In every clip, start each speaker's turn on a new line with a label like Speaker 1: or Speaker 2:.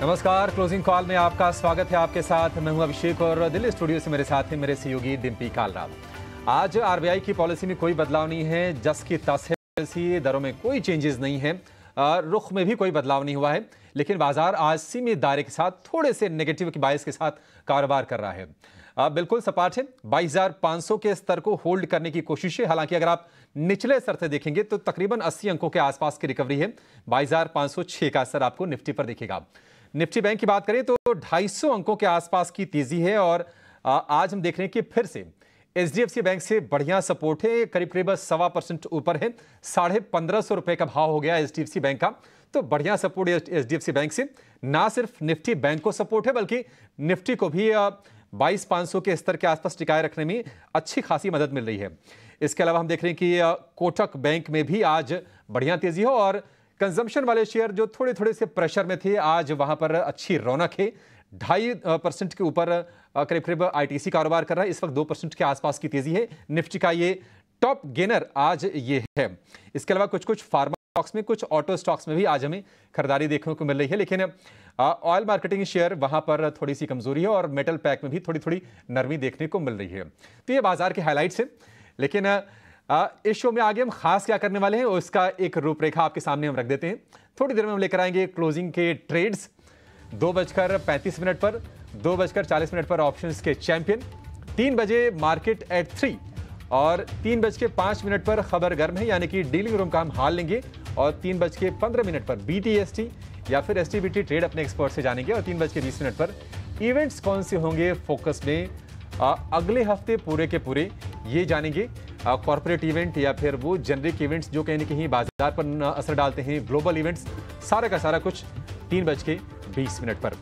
Speaker 1: नमस्कार closing call में आपका स्वागत है आपके साथ मैं हूं अभिषेक और दिल्ली स्टूडियो से मेरे साथ हैं मेरे सहयोगी डिम्पी कालराव आज आरबीआई की पॉलिसी में कोई बदलाव नहीं है जस की तस है दरों में कोई चेंजेस नहीं है रुख में भी कोई बदलाव नहीं हुआ है लेकिन बाजार आज सीमित दायरे के साथ थोड़े से नेगेटिव के बायस के साथ कारोबार कर रहा है बिल्कुल सपाट है बाईस के स्तर को होल्ड करने की कोशिश है हालांकि अगर आप निचले स्तर से देखेंगे तो तकरीबन अस्सी अंकों के आसपास की रिकवरी है बाईस का स्तर आपको निफ्टी पर दिखेगा निफ्टी बैंक की बात करें तो 250 अंकों के आसपास की तेजी है और आज हम देख रहे हैं कि फिर से एच बैंक से बढ़िया सपोर्ट है करीब करीब सवा परसेंट ऊपर है साढ़े पंद्रह सौ रुपये का भाव हो गया एच बैंक का तो बढ़िया सपोर्ट एच बैंक से ना सिर्फ निफ्टी बैंक को सपोर्ट है बल्कि निफ्टी को भी बाईस पाँच सौ के स्तर के आसपास टिकाए रखने में अच्छी खासी मदद मिल रही है इसके अलावा हम देख रहे हैं कि कोटक बैंक में भी आज बढ़िया तेजी हो और कंजम्पशन वाले शेयर जो थोड़े थोड़े से प्रेशर में थे आज वहां पर अच्छी रौनक है ढाई परसेंट के ऊपर करीब करीब आईटीसी कारोबार कर रहा है इस वक्त दो परसेंट के आसपास की तेजी है निफ्टी का ये टॉप गेनर आज ये है इसके अलावा कुछ कुछ फार्मा स्टॉक्स में कुछ ऑटो स्टॉक्स में भी आज हमें खरीदारी देखने को मिल रही है लेकिन ऑयल मार्केटिंग शेयर वहां पर थोड़ी सी कमजोरी है और मेटल पैक में भी थोड़ी थोड़ी नरमी देखने को मिल रही है तो ये बाजार के हाईलाइट्स हैं लेकिन आ, इस शो में आगे हम खास क्या करने वाले हैं उसका इसका एक रूपरेखा आपके सामने हम रख देते हैं थोड़ी देर में हम लेकर आएंगे क्लोजिंग के ट्रेड्स दो बजकर पैंतीस मिनट पर दो बजकर चालीस मिनट पर ऑप्शन के चैंपियन तीन बजे मार्केट एट थ्री और तीन बज के पाँच मिनट पर खबर गर्म है यानी कि डीलिंग रूम का हम हाल लेंगे और तीन बज के पंद्रह मिनट पर बी टी टी एस या फिर S T T B trade अपने एक्सपर्ट से जानेंगे और तीन बज के बीस मिनट पर इवेंट्स कौन से होंगे फोकस में आ, अगले हफ्ते पूरे के पूरे ये जानेंगे कॉरपोरेट इवेंट या फिर वो जेनरिक इवेंट्स जो कहीं ना कहीं बाजार पर असर डालते हैं ग्लोबल इवेंट्स सारा का सारा कुछ तीन बज के बीस मिनट पर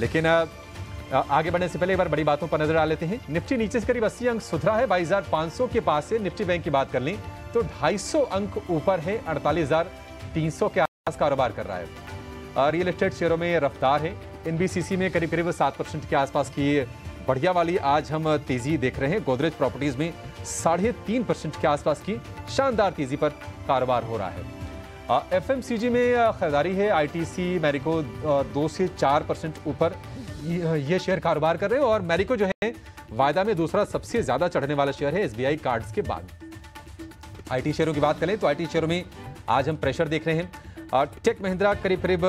Speaker 1: लेकिन आगे बढ़ने से पहले एक बार बड़ी बातों पर नजर डाल लेते हैं निफ्टी नीचे से करीब अस्सी अंक सुधरा है बाईस के पास से निफ्टी बैंक की बात कर लें तो ढाई अंक ऊपर है अड़तालीस के आसपास कारोबार कर रहा है रियल एस्टेट शेयरों में रफ्तार है एनबीसीसी में करीब करीब सात परसेंट के आसपास की बढ़िया वाली आज हम तेजी देख रहे हैं गोदरेज प्रॉपर्टीज में साढ़े तीन परसेंट के आसपास की शानदार तेजी पर कारोबार हो रहा है एफ एम सी जी में खरीदारी है आई टी सी मैरिको दो से चार परसेंट ऊपर ये शेयर कारोबार कर रहे हैं और मैरिको जो है वायदा में दूसरा सबसे ज़्यादा चढ़ने वाला शेयर है एसबीआई कार्ड्स के बाद आईटी शेयरों की बात करें तो आईटी शेयरों में आज हम प्रेशर देख रहे हैं टेक महिंद्रा करीब करीब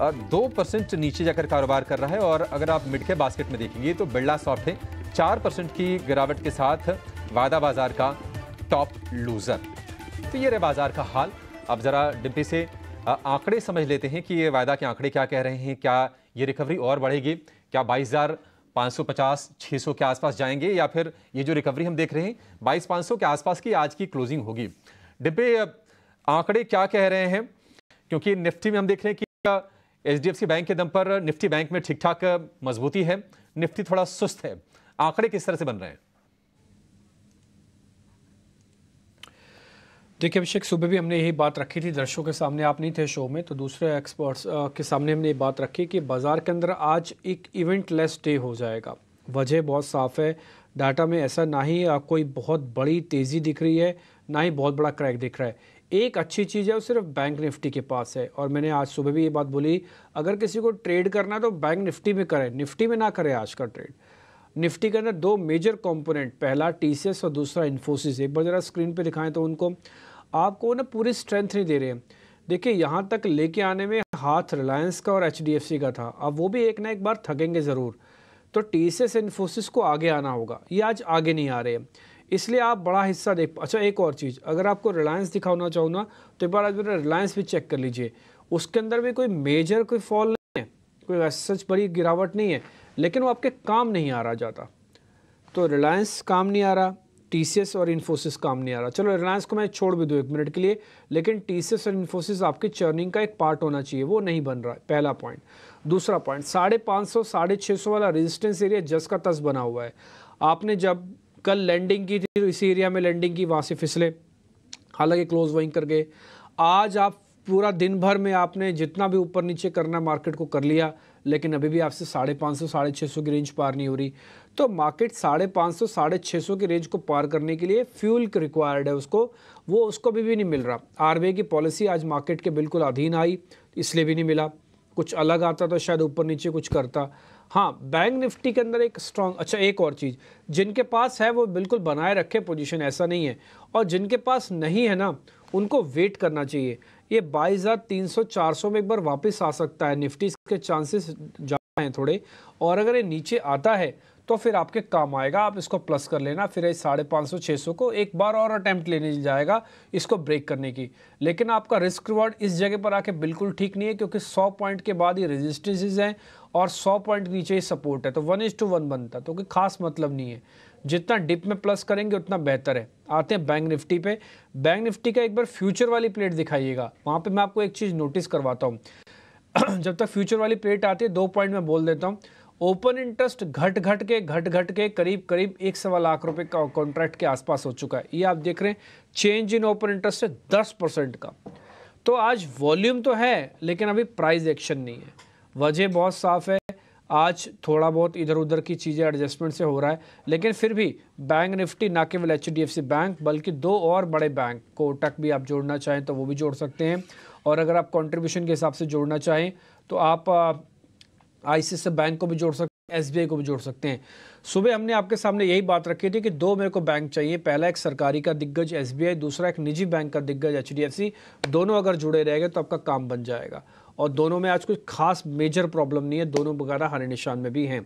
Speaker 1: दो परसेंट नीचे जाकर कारोबार कर रहा है और अगर आप मिड के बास्केट में देखेंगे तो बिरला सॉफ्ट है चार परसेंट की गिरावट के साथ वादा बाजार का टॉप लूजर तो ये रहे बाजार का हाल अब ज़रा डिब्बे से आंकड़े समझ लेते हैं कि ये वायदा के आंकड़े क्या कह रहे हैं क्या ये रिकवरी और बढ़ेगी क्या बाईस हज़ार 550, 600 के आसपास जाएंगे या फिर ये जो रिकवरी हम देख रहे हैं बाईस 500 के आसपास की आज की क्लोजिंग होगी डिब्बे आंकड़े क्या कह रहे हैं क्योंकि निफ्टी में हम देख रहे हैं कि एच बैंक के दम पर निफ्टी बैंक में ठीक ठाक मजबूती है निफ्टी थोड़ा सुस्त है आंकड़े किस तरह से बन रहे हैं
Speaker 2: देखिए अभिषेक सुबह भी हमने यही बात रखी थी दर्शकों के सामने आप नहीं थे शो में तो दूसरे एक्सपर्ट्स के सामने हमने ये बात रखी कि बाज़ार के अंदर आज एक इवेंट लेस डे हो जाएगा वजह बहुत साफ़ है डाटा में ऐसा ना ही कोई बहुत बड़ी तेज़ी दिख रही है ना ही बहुत बड़ा क्रैक दिख रहा है एक अच्छी चीज़ है वो सिर्फ बैंक निफ्टी के पास है और मैंने आज सुबह भी ये बात बोली अगर किसी को ट्रेड करना है तो बैंक निफ्टी में करें निफ्टी में ना करें आज का ट्रेड निफ्टी के अंदर दो मेजर कंपोनेंट पहला टी और दूसरा इन्फोसिस एक बार ज़रा स्क्रीन पे दिखाएं तो उनको आपको ना पूरी स्ट्रेंथ नहीं दे रहे हैं देखिए यहाँ तक लेके आने में हाथ रिलायंस का और एच का था अब वो भी एक ना एक बार थकेंगे ज़रूर तो टी सी इन्फोसिस को आगे आना होगा ये आज आगे नहीं आ रहे हैं इसलिए आप बड़ा हिस्सा देख अच्छा एक और चीज़ अगर आपको रिलायंस दिखाना चाहो ना तो एक बार आज मेरा रिलायंस भी चेक कर लीजिए उसके अंदर भी कोई मेजर कोई फॉल नहीं है कोई सच बड़ी गिरावट नहीं है लेकिन वो आपके काम नहीं आ रहा जाता तो रिलायंस काम नहीं आ रहा टीसीएस और इन्फोसिस काम नहीं आ रहा चलो रिलायंस को मैं छोड़ भी दूँ एक मिनट के लिए लेकिन टीसीएस और इन्फोसिस आपके चर्निंग का एक पार्ट होना चाहिए वो नहीं बन रहा है पहला पॉइंट दूसरा पॉइंट साढ़े पाँच सौ साढ़े सौ वाला रेजिस्टेंस एरिया जस का तस बना हुआ है आपने जब कल लैंडिंग की थी तो इसी एरिया में लैंडिंग की वहाँ से फिसले हालांकि क्लोज वहीं कर गए आज आप पूरा दिन भर में आपने जितना भी ऊपर नीचे करना मार्केट को कर लिया लेकिन अभी भी आपसे साढ़े पाँच सौ साढ़े छः सौ की रेंज पार नहीं हो रही तो मार्केट साढ़े पाँच सौ साढ़े छः सौ की रेंज को पार करने के लिए फ्यूल रिक्वायर्ड है उसको वो उसको भी, भी नहीं मिल रहा आर की पॉलिसी आज मार्केट के बिल्कुल अधीन आई इसलिए भी नहीं मिला कुछ अलग आता तो शायद ऊपर नीचे कुछ करता हाँ बैंक निफ्टी के अंदर एक स्ट्रॉन्ग अच्छा एक और चीज़ जिनके पास है वो बिल्कुल बनाए रखे पोजीशन ऐसा नहीं है और जिनके पास नहीं है ना उनको वेट करना चाहिए ये बाईस हज़ार तीन सौ चार सौ में एक बार वापस आ सकता है निफ्टी के चांसेस ज़्यादा हैं थोड़े और अगर ये नीचे आता है तो फिर आपके काम आएगा आप इसको प्लस कर लेना फिर ये साढ़े पाँच सौ छः सौ को एक बार और अटैम्प्ट लेने जाएगा इसको ब्रेक करने की लेकिन आपका रिस्क रिवॉर्ड इस जगह पर आके बिल्कुल ठीक नहीं है क्योंकि सौ पॉइंट के बाद ये रेजिस्टेंसेज हैं और 100 पॉइंट नीचे ही सपोर्ट है तो वन इज टू वन बनता तो कोई खास मतलब नहीं है जितना डिप में प्लस करेंगे उतना बेहतर है आते हैं बैंक निफ्टी पे बैंक निफ्टी का एक बार फ्यूचर वाली प्लेट दिखाइएगा वहाँ पे मैं आपको एक चीज़ नोटिस करवाता हूँ जब तक फ्यूचर वाली प्लेट आती है दो पॉइंट में बोल देता हूँ ओपन इंटरेस्ट घट घट के घट घट के करीब करीब एक सवा लाख रुपए का कॉन्ट्रैक्ट के आसपास हो चुका है ये आप देख रहे हैं चेंज इन ओपन इंटरेस्ट है दस परसेंट का तो आज वॉल्यूम तो है लेकिन अभी प्राइस एक्शन नहीं है वजह बहुत साफ़ है आज थोड़ा बहुत इधर उधर की चीज़ें एडजस्टमेंट से हो रहा है लेकिन फिर भी बैंक निफ्टी ना केवल एच बैंक बल्कि दो और बड़े बैंक कोटक भी आप जोड़ना चाहें तो वो भी जोड़ सकते हैं और अगर आप कंट्रीब्यूशन के हिसाब से जोड़ना चाहें तो आप आई बैंक को भी जोड़ सकते हैं एस को भी जोड़ सकते हैं सुबह हमने आपके सामने यही बात रखी थी कि दो मेरे को बैंक चाहिए पहला एक सरकारी का दिग्गज एस दूसरा एक निजी बैंक का दिग्गज एच दोनों अगर जुड़े रहेंगे तो आपका काम बन जाएगा और दोनों में आज कुछ खास मेजर प्रॉब्लम नहीं है दोनों वगैरह हरे निशान में भी हैं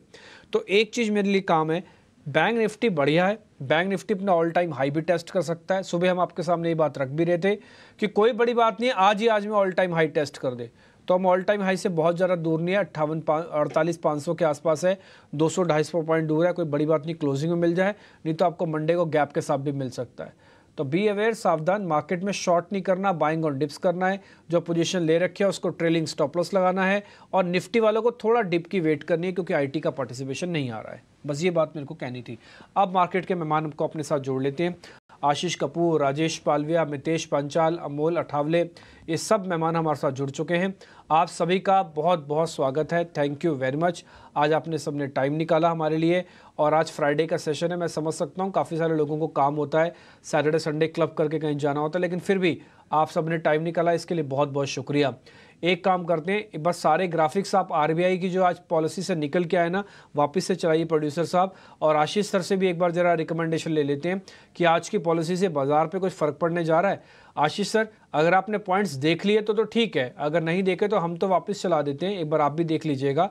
Speaker 2: तो एक चीज़ मेरे लिए काम है बैंक निफ्टी बढ़िया है बैंक निफ्टी अपना ऑल टाइम हाई भी टेस्ट कर सकता है सुबह हम आपके सामने ये बात रख भी रहे थे कि कोई बड़ी बात नहीं है आज ही आज में ऑल टाइम हाई टेस्ट कर दे तो हम ऑल टाइम हाई से बहुत ज़्यादा दूर नहीं है अट्ठावन अड़तालीस पाँच सौ के आसपास है दो सौ ढाई सौ पॉइंट दूर है कोई बड़ी बात नहीं क्लोजिंग में मिल जाए नहीं तो आपको मंडे को गैप के साथ भी मिल सकता है तो बी अवेयर सावधान मार्केट में शॉर्ट नहीं करना बाइंग ऑन डिप्स करना है जो पोजीशन ले रखी है उसको ट्रेलिंग स्टॉप लॉस लगाना है और निफ्टी वालों को थोड़ा डिप की वेट करनी है क्योंकि आईटी का पार्टिसिपेशन नहीं आ रहा है बस ये बात मेरे को कहनी थी अब मार्केट के मेहमान को अपने साथ जोड़ लेते हैं आशीष कपूर राजेश पालविया मितेश पंचाल अमोल अठावले ये सब मेहमान हमारे साथ जुड़ चुके हैं आप सभी का बहुत बहुत स्वागत है थैंक यू वेरी मच आज आपने सबने टाइम निकाला हमारे लिए और आज फ्राइडे का सेशन है मैं समझ सकता हूँ काफ़ी सारे लोगों को काम होता है सैटरडे संडे क्लब करके कहीं जाना होता है लेकिन फिर भी आप सब ने टाइम निकाला इसके लिए बहुत बहुत शुक्रिया एक काम करते हैं बस सारे ग्राफिक्स आप आरबीआई की जो आज पॉलिसी से निकल के आए ना वापस से चलाइए प्रोड्यूसर साहब और आशीष सर से भी एक बार ज़रा रिकमेंडेशन ले लेते हैं कि आज की पॉलिसी से बाज़ार पर कुछ फ़र्क पड़ने जा रहा है आशीष सर अगर आपने पॉइंट्स देख लिए तो तो ठीक है अगर नहीं देखे तो हम तो वापस चला देते हैं एक बार आप भी देख लीजिएगा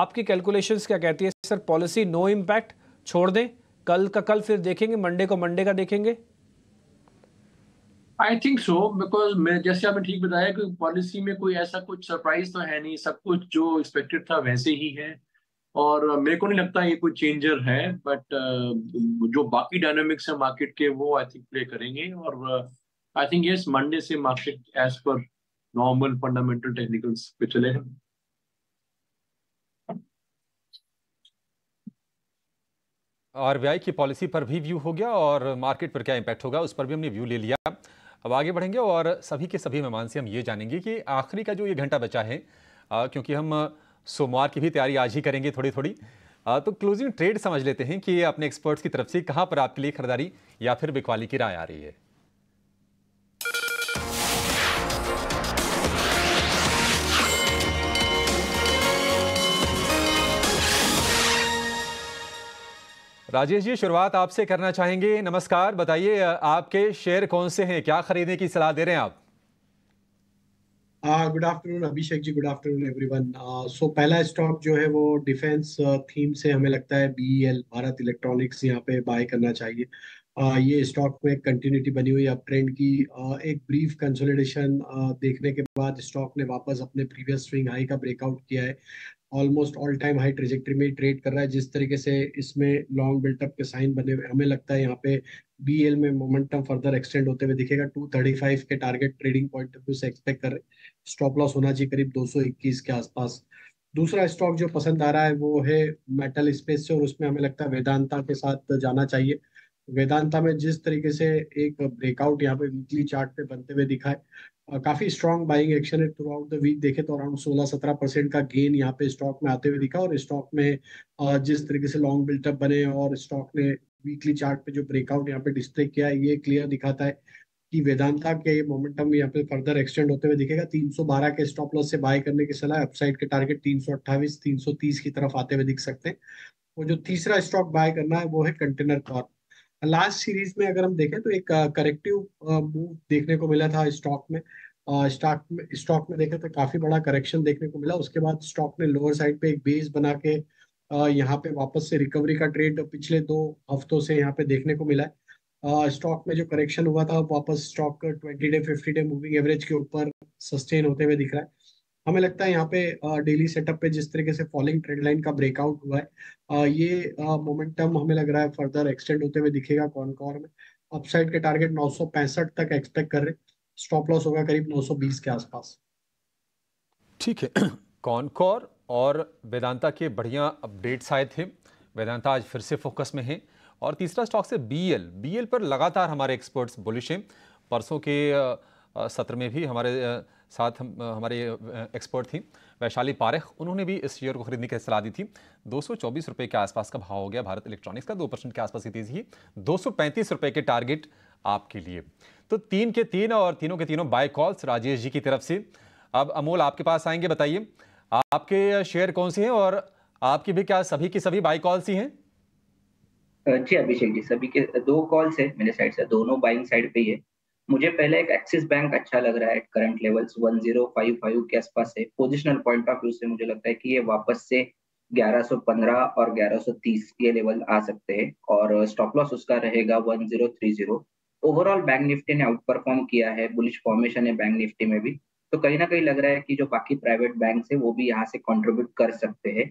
Speaker 2: आपकी कैलकुलेशंस क्या कहती है सर पॉलिसी नो इम्पैक्ट छोड़ दें कल का कल फिर देखेंगे मंडे को मंडे का देखेंगे
Speaker 3: आई थिंक सो बिकॉज मैं जैसे आपने ठीक बताया कि पॉलिसी में कोई ऐसा कुछ सरप्राइज तो है नहीं सब कुछ जो एक्सपेक्टेड था वैसे ही है और मेरे को नहीं लगता ये कोई चेंजर है बट uh, जो बाकी डायनामिक्स है मार्केट के वो आई थिंक प्ले करेंगे और आई थिंक यस मंडे से market as per normal fundamental technicals पे चले हैं
Speaker 1: आरबीआई की पॉलिसी पर भी व्यू हो गया और मार्केट पर क्या इम्पैक्ट होगा उस पर भी हमने व्यू ले लिया अब आगे बढ़ेंगे और सभी के सभी मेहमान से हम ये जानेंगे कि आखिरी का जो ये घंटा बचा है आ, क्योंकि हम सोमवार की भी तैयारी आज ही करेंगे थोड़ी थोड़ी आ, तो क्लोजिंग ट्रेड समझ लेते हैं कि अपने एक्सपर्ट्स की तरफ से कहाँ पर आपके लिए खरीदारी या फिर बिकवाली की राय आ रही है राजेश जी शुरुआत आपसे करना चाहेंगे नमस्कार बताइए आपके शेयर कौन से हैं क्या खरीदने की सलाह दे रहे हैं आप
Speaker 4: हाँ, good afternoon Abhishek ji good afternoon everyone so पहला स्टॉक जो है वो डिफेंस थीम से हमें लगता है एल e भारत इलेक्ट्रॉनिक्स यहाँ पे बाय करना चाहिए आ, ये स्टॉक में एक कंटिन्यूटी बनी हुई अब ट्रेंड की आ, एक ब्रीफ कंसोलिडेशन देखने के बाद स्टॉक ने वापस अपने प्रीवियस स्विंग हाई का ब्रेकआउट किया है almost all time high trajectory में ट्रेड कर रहा है जिस तरीके से इसमें लॉन्ग बिल्टअप के साइन बने हुए हमें लगता है यहाँ पे बी एल में मोमेंटम फर्दर एक्सटेंड होते हुए दिखेगा टू थर्टी फाइव के target trading point of view से एक्सपेक्ट कर स्टॉप लॉस होना चाहिए करीब दो सौ इक्कीस के आसपास दूसरा स्टॉक जो पसंद आ रहा है वो है मेटल स्पेस से और उसमें हमें लगता है वेदांता के साथ जाना चाहिए वेदांता में जिस तरीके से एक ब्रेकआउट यहाँ पे वीकली चार्ट पे बनते हुए दिखा है काफी स्ट्रॉन्ग बाइंग एक्शन है थ्रू आउट द वीक देखे तो अराउंड 16-17 परसेंट का गेन यहाँ पे स्टॉक में आते हुए दिखा और स्टॉक में जिस तरीके से लॉन्ग बिल्टअप बने और स्टॉक ने वीकली चार्ट पे जो ब्रेकआउट यहाँ पे डिस्प्ले किया है ये क्लियर दिखाता है कि वेदांता के मोमेंटम यहाँ पे फर्दर एक्सटेंड होते हुए दिखेगा 312 के स्टॉप लॉस से बाय करने की सलाह अपसाइड के टारगेट 328 330 की तरफ आते हुए दिख सकते हैं और जो तीसरा स्टॉक बाय करना है वो है कंटेनर कॉर्प लास्ट सीरीज में अगर हम देखें तो एक करेक्टिव मूव देखने को मिला था स्टॉक में स्टॉक में स्टॉक में देखें तो काफी बड़ा करेक्शन देखने को मिला उसके बाद स्टॉक ने लोअर साइड पे एक बेस बना के यहाँ पे वापस से रिकवरी का ट्रेड पिछले दो हफ्तों से यहाँ पे देखने को मिला है स्टॉक में जो करेक्शन हुआ था वापस stock twenty day fifty day moving average के ऊपर सस्टेन होते हुए दिख रहा है हमें लगता है यहाँ पे डेली सेटअप पे जिस तरीके से फॉलिंग ट्रेड लाइन का ब्रेकआउट हुआ है आ, ये मोमेंटम हमें लग रहा है फर्दर एक्सटेंड होते हुए दिखेगा कौन कौन में अपसाइड के टारगेट नौ तक एक्सपेक्ट कर रहे स्टॉप लॉस होगा करीब नौ के आसपास
Speaker 1: ठीक है कौन कौर और वेदांता के बढ़िया अपडेट्स आए थे वेदांता आज फिर से फोकस में है और तीसरा स्टॉक से बीएल बीएल पर लगातार हमारे एक्सपर्ट्स बुलिश हैं परसों के सत्र में भी हमारे साथ हम हमारे एक्सपर्ट थी वैशाली पारेख उन्होंने भी इस शेयर को खरीदने की सलाह दी थी दो सौ के आसपास का भाव हो गया भारत इलेक्ट्रॉनिक्स का दो परसेंट के आसपास की तेजी दो सौ के टारगेट आपके लिए तो तीन के तीन और तीनों के तीनों बाय कॉल्स राजेश जी की तरफ से अब अमोल आपके पास आएंगे बताइए आपके शेयर कौन से हैं और आपकी भी क्या सभी की सभी बाई कॉल्स ही हैं
Speaker 5: जी अभिषेक जी सभी के दो कॉल्स है मेरे साइड से दोनों बाइंग साइड पे ही है मुझे पहले एक एक्सिस बैंक अच्छा लग रहा है करंट लेवल्स 1055 के आसपास है पोजिशनल पॉइंट ऑफ व्यू से मुझे लगता है कि ये वापस से 1115 और 1130 ये लेवल आ सकते हैं और स्टॉप लॉस उसका रहेगा 1030 ओवरऑल बैंक निफ्टी ने आउट परफॉर्म किया है बुलिश फॉर्मेशन है बैंक निफ्टी में भी तो कहीं ना कहीं लग रहा है कि जो बाकी प्राइवेट बैंक है वो भी यहाँ से कॉन्ट्रीब्यूट कर सकते हैं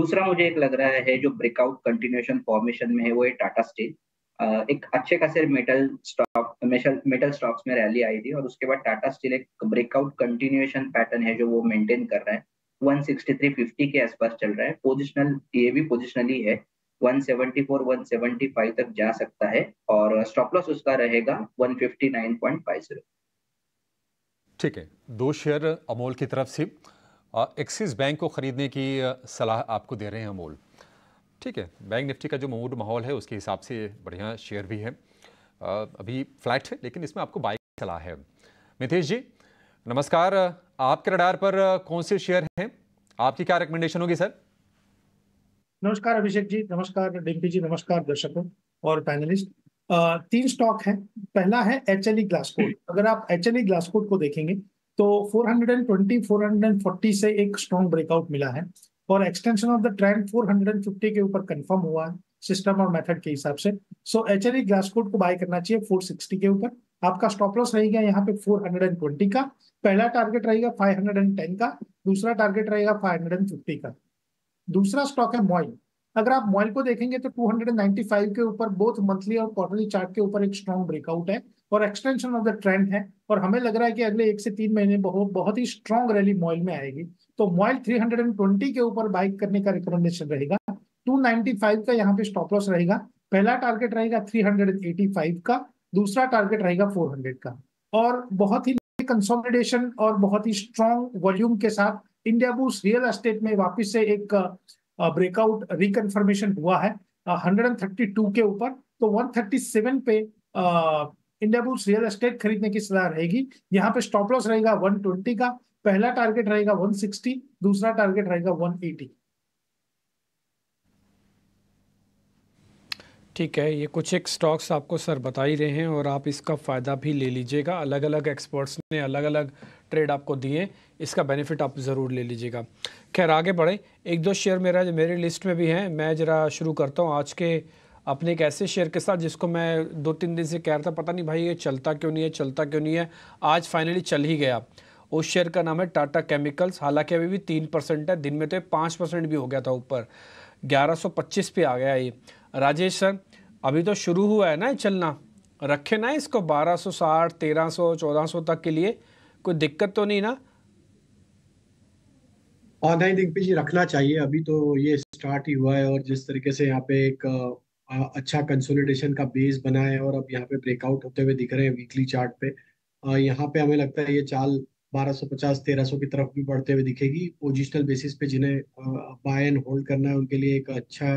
Speaker 5: दूसरा मुझे एक लग रहा है जो ब्रेकआउट कंटिन्यूएशन फॉर्मेशन में है वो है टाटा स्टील एक अच्छे खासे मेटल स्टॉक मेटल स्टॉक्स में रैली आई थी और उसके बाद टाटा स्टील एक ब्रेकआउट कंटिन्यूएशन पैटर्न है जो वो मेंटेन कर रहा है 163.50 के आसपास चल रहा है पोजिशनल ये भी पोजिशनली है 174 175 तक जा सकता है और स्टॉप लॉस उसका रहेगा 159.50
Speaker 1: ठीक है दो शेयर अमोल की तरफ से एक्सिस बैंक को खरीदने की सलाह आपको दे रहे हैं अमोल ठीक है बैंक निफ्टी का जो मूड माहौल है उसके हिसाब से बढ़िया शेयर भी है अभी फ्लैट है लेकिन इसमें आपको बाइक सलाह है मिथेश जी नमस्कार आपके रडार पर कौन से शेयर हैं आपकी क्या रिकमेंडेशन होगी सर
Speaker 6: नमस्कार अभिषेक जी नमस्कार डिम्पी जी नमस्कार दर्शकों और पैनलिस्ट तीन स्टॉक हैं पहला है एच एल ई ग्लासकोट अगर आप एच एल ई ग्लासकोट को देखेंगे तो 420 440 से एक स्ट्रॉन्ग ब्रेकआउट मिला है और एक्सटेंशन ऑफ द ट्रेंड 450 के ऊपर कंफर्म हुआ है सिस्टम और मेथड के हिसाब से सो एच एन को बाय करना चाहिए 460 के ऊपर आपका स्टॉप लॉस रहेगा यहाँ पे 420 का पहला टारगेट रहेगा 510 का दूसरा टारगेट रहेगा 550 का दूसरा स्टॉक है मॉइल अगर आप मॉइल को देखेंगे तो 295 के ऊपर बोथ मंथली और क्वार्टरली चार्ट के ऊपर एक स्ट्रॉन्ग ब्रेकआउट है और एक्सटेंशन ऑफ द ट्रेंड है और हमें लग रहा है कि अगले एक से तीन महीने बहुत बहुत ही स्ट्रॉन्ग रैली मॉइल में आएगी तो मोबाइल 320 के ऊपर बाइक करने का रिकमेंडेशन रहेगा 295 का यहाँ पे स्टॉप लॉस रहेगा पहला टारगेट रहेगा 385 का दूसरा टारगेट रहेगा 400 का और बहुत ही कंसोलिडेशन और बहुत ही स्ट्रॉन्ग वॉल्यूम के साथ इंडिया बुस रियल एस्टेट में वापिस से एक ब्रेकआउट रिकन्फर्मेशन हुआ है 132 के ऊपर तो 137 पे इंडिया बुल्स रियल एस्टेट खरीदने की सलाह रहेगी यहाँ पे स्टॉप लॉस रहेगा 120 का पहला टारगेट रहेगा 160 दूसरा टारगेट रहेगा 180
Speaker 2: ठीक है ये कुछ एक स्टॉक्स आपको सर बता ही रहे हैं और आप इसका फ़ायदा भी ले लीजिएगा अलग अलग एक्सपर्ट्स ने अलग अलग ट्रेड आपको दिए इसका बेनिफिट आप ज़रूर ले लीजिएगा खैर आगे बढ़े एक दो शेयर मेरा मेरी लिस्ट में भी हैं मैं ज़रा शुरू करता हूँ आज के अपने एक ऐसे शेयर के साथ जिसको मैं दो तीन दिन से कह रहा था पता नहीं भाई ये चलता क्यों नहीं है चलता क्यों नहीं है आज फाइनली चल ही गया उस शेयर का नाम है टाटा केमिकल्स हालांकि अभी भी तीन परसेंट है दिन में तो ये पाँच परसेंट भी हो गया था ऊपर 1125 पे आ गया ये राजेश सर अभी तो शुरू हुआ है ना चलना रखे ना इसको 1260, 1300, 1400 तक के लिए कोई दिक्कत तो नहीं ना
Speaker 4: ऑनलाइन नहीं दिग्विजय जी रखना चाहिए अभी तो ये स्टार्ट ही हुआ है और जिस तरीके से यहाँ पे एक अच्छा कंसोलिडेशन का बेस बना है और अब यहाँ पे ब्रेकआउट होते हुए दिख रहे हैं वीकली चार्ट पे यहाँ पे हमें लगता है ये चाल 1250 1300 की तरफ भी बढ़ते हुए दिखेगी पोजिशनल बेसिस पे जिन्हें बाय एंड होल्ड करना है उनके लिए एक अच्छा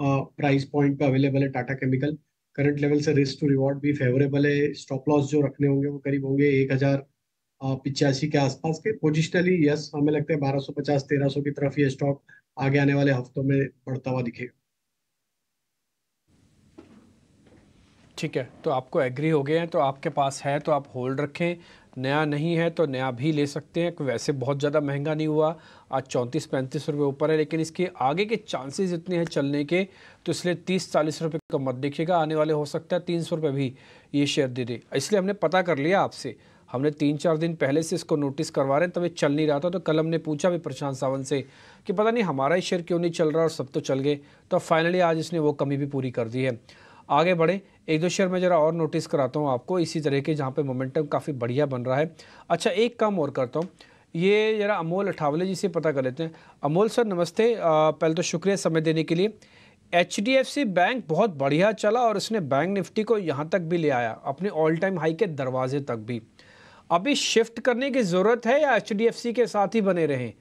Speaker 4: प्राइस पॉइंट पे अवेलेबल है टाटा केमिकल करंट लेवल से रिस्क टू रिवॉर्ड भी फेवरेबल है स्टॉप लॉस जो रखने होंगे वो करीब होंगे एक हज़ार पिचासी के आसपास के पोजिशनली यस हमें लगता है बारह सौ पचास तेरह सौ की तरफ ये स्टॉक आगे आने वाले हफ्तों में बढ़ता हुआ दिखेगा
Speaker 2: ठीक है तो आपको एग्री हो गए हैं तो आपके पास है तो आप होल्ड रखें नया नहीं है तो नया भी ले सकते हैं वैसे बहुत ज़्यादा महंगा नहीं हुआ आज चौंतीस पैंतीस रुपये ऊपर है लेकिन इसके आगे के चांसेस इतने हैं चलने के तो इसलिए तीस चालीस रुपये का मत देखिएगा आने वाले हो सकता है तीन सौ रुपये भी ये शेयर दे दे इसलिए हमने पता कर लिया आपसे हमने तीन चार दिन पहले से इसको नोटिस करवा रहे हैं तब ये चल नहीं रहा था तो कल हमने पूछा भी प्रशांत सावंत से कि पता नहीं हमारा ही शेयर क्यों नहीं चल रहा और सब तो चल गए तो फाइनली आज इसने वो कमी भी पूरी कर दी है आगे बढ़ें एक दो शेयर में ज़रा और नोटिस कराता हूँ आपको इसी तरह के जहाँ पे मोमेंटम काफ़ी बढ़िया बन रहा है अच्छा एक काम और करता हूँ ये ज़रा अमोल अठावले जी से पता कर लेते हैं अमोल सर नमस्ते पहले तो शुक्रिया समय देने के लिए एच बैंक बहुत बढ़िया चला और उसने बैंक निफ्टी को यहाँ तक भी ले आया अपने ऑल टाइम हाई के दरवाजे तक भी अभी शिफ्ट करने की ज़रूरत है या एच के साथ ही बने रहें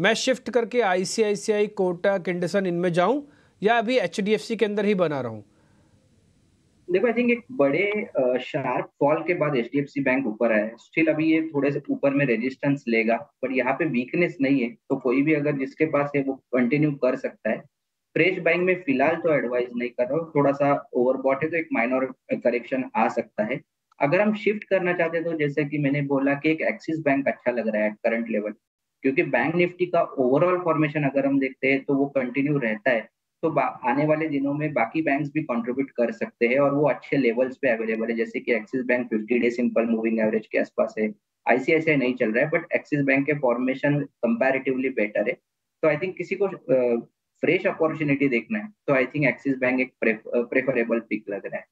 Speaker 2: मैं शिफ्ट करके आई सी कोटक इंडसन इनमें जाऊँ या अभी एच के अंदर ही बना रहूँ
Speaker 5: देखो आई थिंक एक बड़े शार्प फॉल के बाद H D F C Bank ऊपर आया है स्टिल अभी ये थोड़े से ऊपर में रेजिस्टेंस लेगा बट यहाँ पे वीकनेस नहीं है तो कोई भी अगर जिसके पास है वो कंटिन्यू कर सकता है फ्रेश बैंक में फिलहाल तो एडवाइज नहीं कर रहा हूँ थोड़ा सा ओवरबॉट है तो एक माइनर करेक्शन आ सकता है अगर हम शिफ्ट करना चाहते तो जैसे कि मैंने बोला कि एक एक्सिस बैंक अच्छा लग रहा है करंट लेवल क्योंकि बैंक निफ्टी का ओवरऑल फॉर्मेशन अगर हम देखते हैं तो वो कंटिन्यू रहता है तो आने वाले दिनों में बाकी बैंक भी कंट्रीब्यूट कर सकते हैं और वो अच्छे लेवल्स पे अवेलेबल है जैसे कि Axis Bank fifty day simple moving average के आसपास है आईसीआईसीआई नहीं चल रहा है बट एक्सिस बैंक के फॉर्मेशन कंपेरेटिवली बेटर है तो आई थिंक किसी को फ्रेश अपॉर्चुनिटी देखना है तो आई थिंक एक्सिस बैंक एक प्रेफरेबल पिक लग रहा है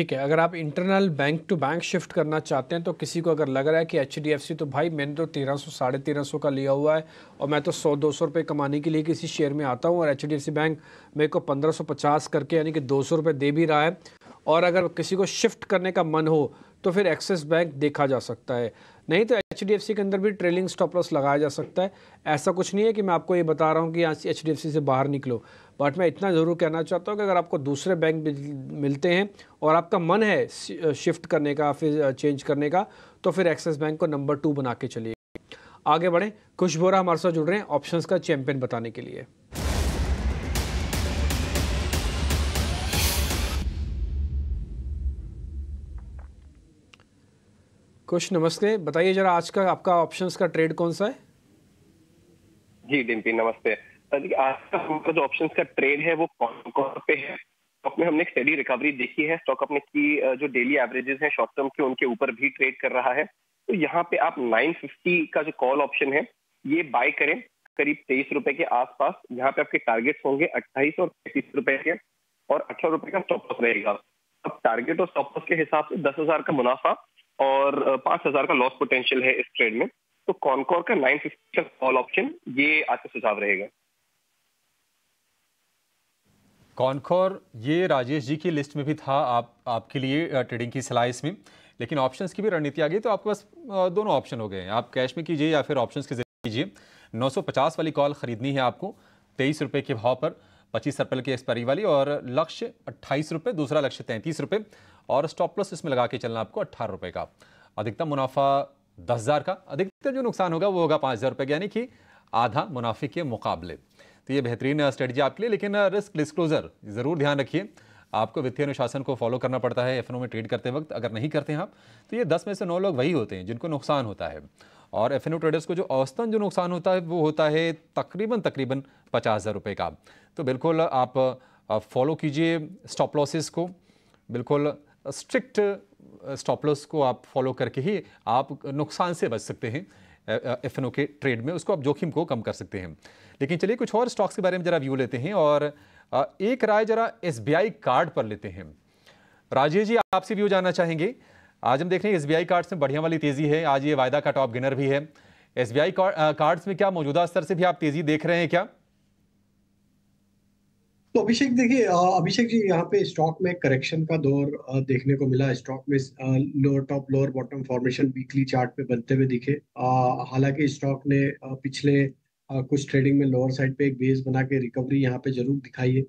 Speaker 2: ठीक है अगर आप internal bank to bank shift करना चाहते हैं तो किसी को अगर लग रहा है कि एच तो भाई मैंने तो तेरह सौ साढ़े तेरह सौ का लिया हुआ है और मैं तो सौ दो सौ रुपये कमाने के लिए किसी शेयर में आता हूं और एच बैंक मेरे को पंद्रह सौ पचास करके यानी कि दो सौ रुपये दे भी रहा है और अगर किसी को शिफ्ट करने का मन हो तो फिर एक्सिस बैंक देखा जा सकता है नहीं तो एच के अंदर भी ट्रेलिंग स्टॉप लॉस लगाया जा सकता है ऐसा कुछ नहीं है कि मैं आपको ये बता रहा हूँ कि यहाँ से एच से बाहर निकलो बट मैं इतना ज़रूर कहना चाहता हूँ कि अगर आपको दूसरे बैंक मिलते हैं और आपका मन है शिफ्ट करने का फिर चेंज करने का तो फिर एक्सिस बैंक को नंबर टू बना के चलिए आगे बढ़ें कुछ बोरा हमारे साथ जुड़ रहे हैं ऑप्शन का चैंपियन बताने के लिए कुछ नमस्ते बताइए जरा आज का आपका ऑप्शंस का ट्रेड कौन सा है
Speaker 7: जी डिम्पी नमस्ते हाँ आज का हमारा जो ऑप्शंस का ट्रेड है वो कौन कौन पे है स्टॉक तो में हमने एक स्टडी रिकवरी देखी है
Speaker 3: स्टॉक अपने की जो डेली एवरेजेस हैं शॉर्ट टर्म के उनके ऊपर भी ट्रेड कर रहा है तो यहाँ पे आप 950 का जो कॉल ऑप्शन है ये बाय करें करीब तेईस रुपए के आसपास यहाँ पे आपके टारगेट्स होंगे अट्ठाईस और पैंतीस रुपए के और अठारह रुपए का स्टॉप लॉस रहेगा अब टारगेट और स्टॉप लॉस के हिसाब से दस हजार का मुनाफा और पांच हजार का लॉस पोटेंशियल है इस ट्रेड में तो कॉनकॉर का नाइन फिफ्टी का कॉल ऑप्शन ये आज का सुझाव रहेगा
Speaker 1: कॉनकॉर ये राजेश जी की लिस्ट में भी था आप आपके लिए ट्रेडिंग की सलाह इसमें लेकिन ऑप्शंस की भी रणनीति आ गई तो आपके पास दोनों ऑप्शन हो गए हैं आप कैश में कीजिए या फिर ऑप्शंस के जरिए कीजिए 950 वाली कॉल खरीदनी है आपको तेईस रुपये के भाव पर पच्चीस सर्कल की एक्सपायरी वाली और लक्ष्य अट्ठाईस रुपये दूसरा लक्ष्य तैंतीस रुपये और स्टॉप लॉस इसमें लगा के चलना आपको अट्ठारह रुपये का अधिकतम मुनाफा दस हज़ार का अधिकतम जो नुकसान होगा वो होगा पाँच हज़ार रुपये यानी कि आधा मुनाफे के मुकाबले तो ये बेहतरीन स्ट्रेटजी आपके लिए लेकिन रिस्क डिस्क्लोजर ज़रूर ध्यान रखिए आपको वित्तीय अनुशासन को फॉलो करना पड़ता है एफ में ट्रेड करते वक्त अगर नहीं करते हैं आप तो ये दस में से नौ लोग वही होते हैं जिनको नुकसान होता है और एफ ट्रेडर्स को जो औसतन जो नुकसान होता है वो होता है तकरीबन तकरीबन पचास हज़ार रुपये का तो बिल्कुल आप फॉलो कीजिए स्टॉप लॉसेस को बिल्कुल स्ट्रिक्ट स्टॉप लॉस को आप फॉलो करके ही आप नुकसान से बच सकते हैं एफ एन ओ के ट्रेड में उसको आप जोखिम को कम कर सकते हैं लेकिन चलिए कुछ और स्टॉक्स के बारे में ज़रा व्यू लेते हैं और एक राय ज़रा एस कार्ड पर लेते हैं राजेश जी आपसे व्यू जानना चाहेंगे आज हम देख रहे हैं एस कार्ड्स में बढ़िया वाली तेज़ी है आज ये वायदा का टॉप गिनर भी है एस बी कार्ड्स में क्या मौजूदा स्तर से भी आप तेज़ी देख रहे हैं क्या
Speaker 4: तो अभिषेक देखिए अभिषेक जी यहाँ पे स्टॉक में करेक्शन का दौर देखने को मिला स्टॉक में lower top lower bottom formation weekly chart पे बनते हुए दिखे हालांकि स्टॉक ने पिछले कुछ ट्रेडिंग में लोअर साइड पे एक बेस बना के रिकवरी यहाँ पे जरूर दिखाई है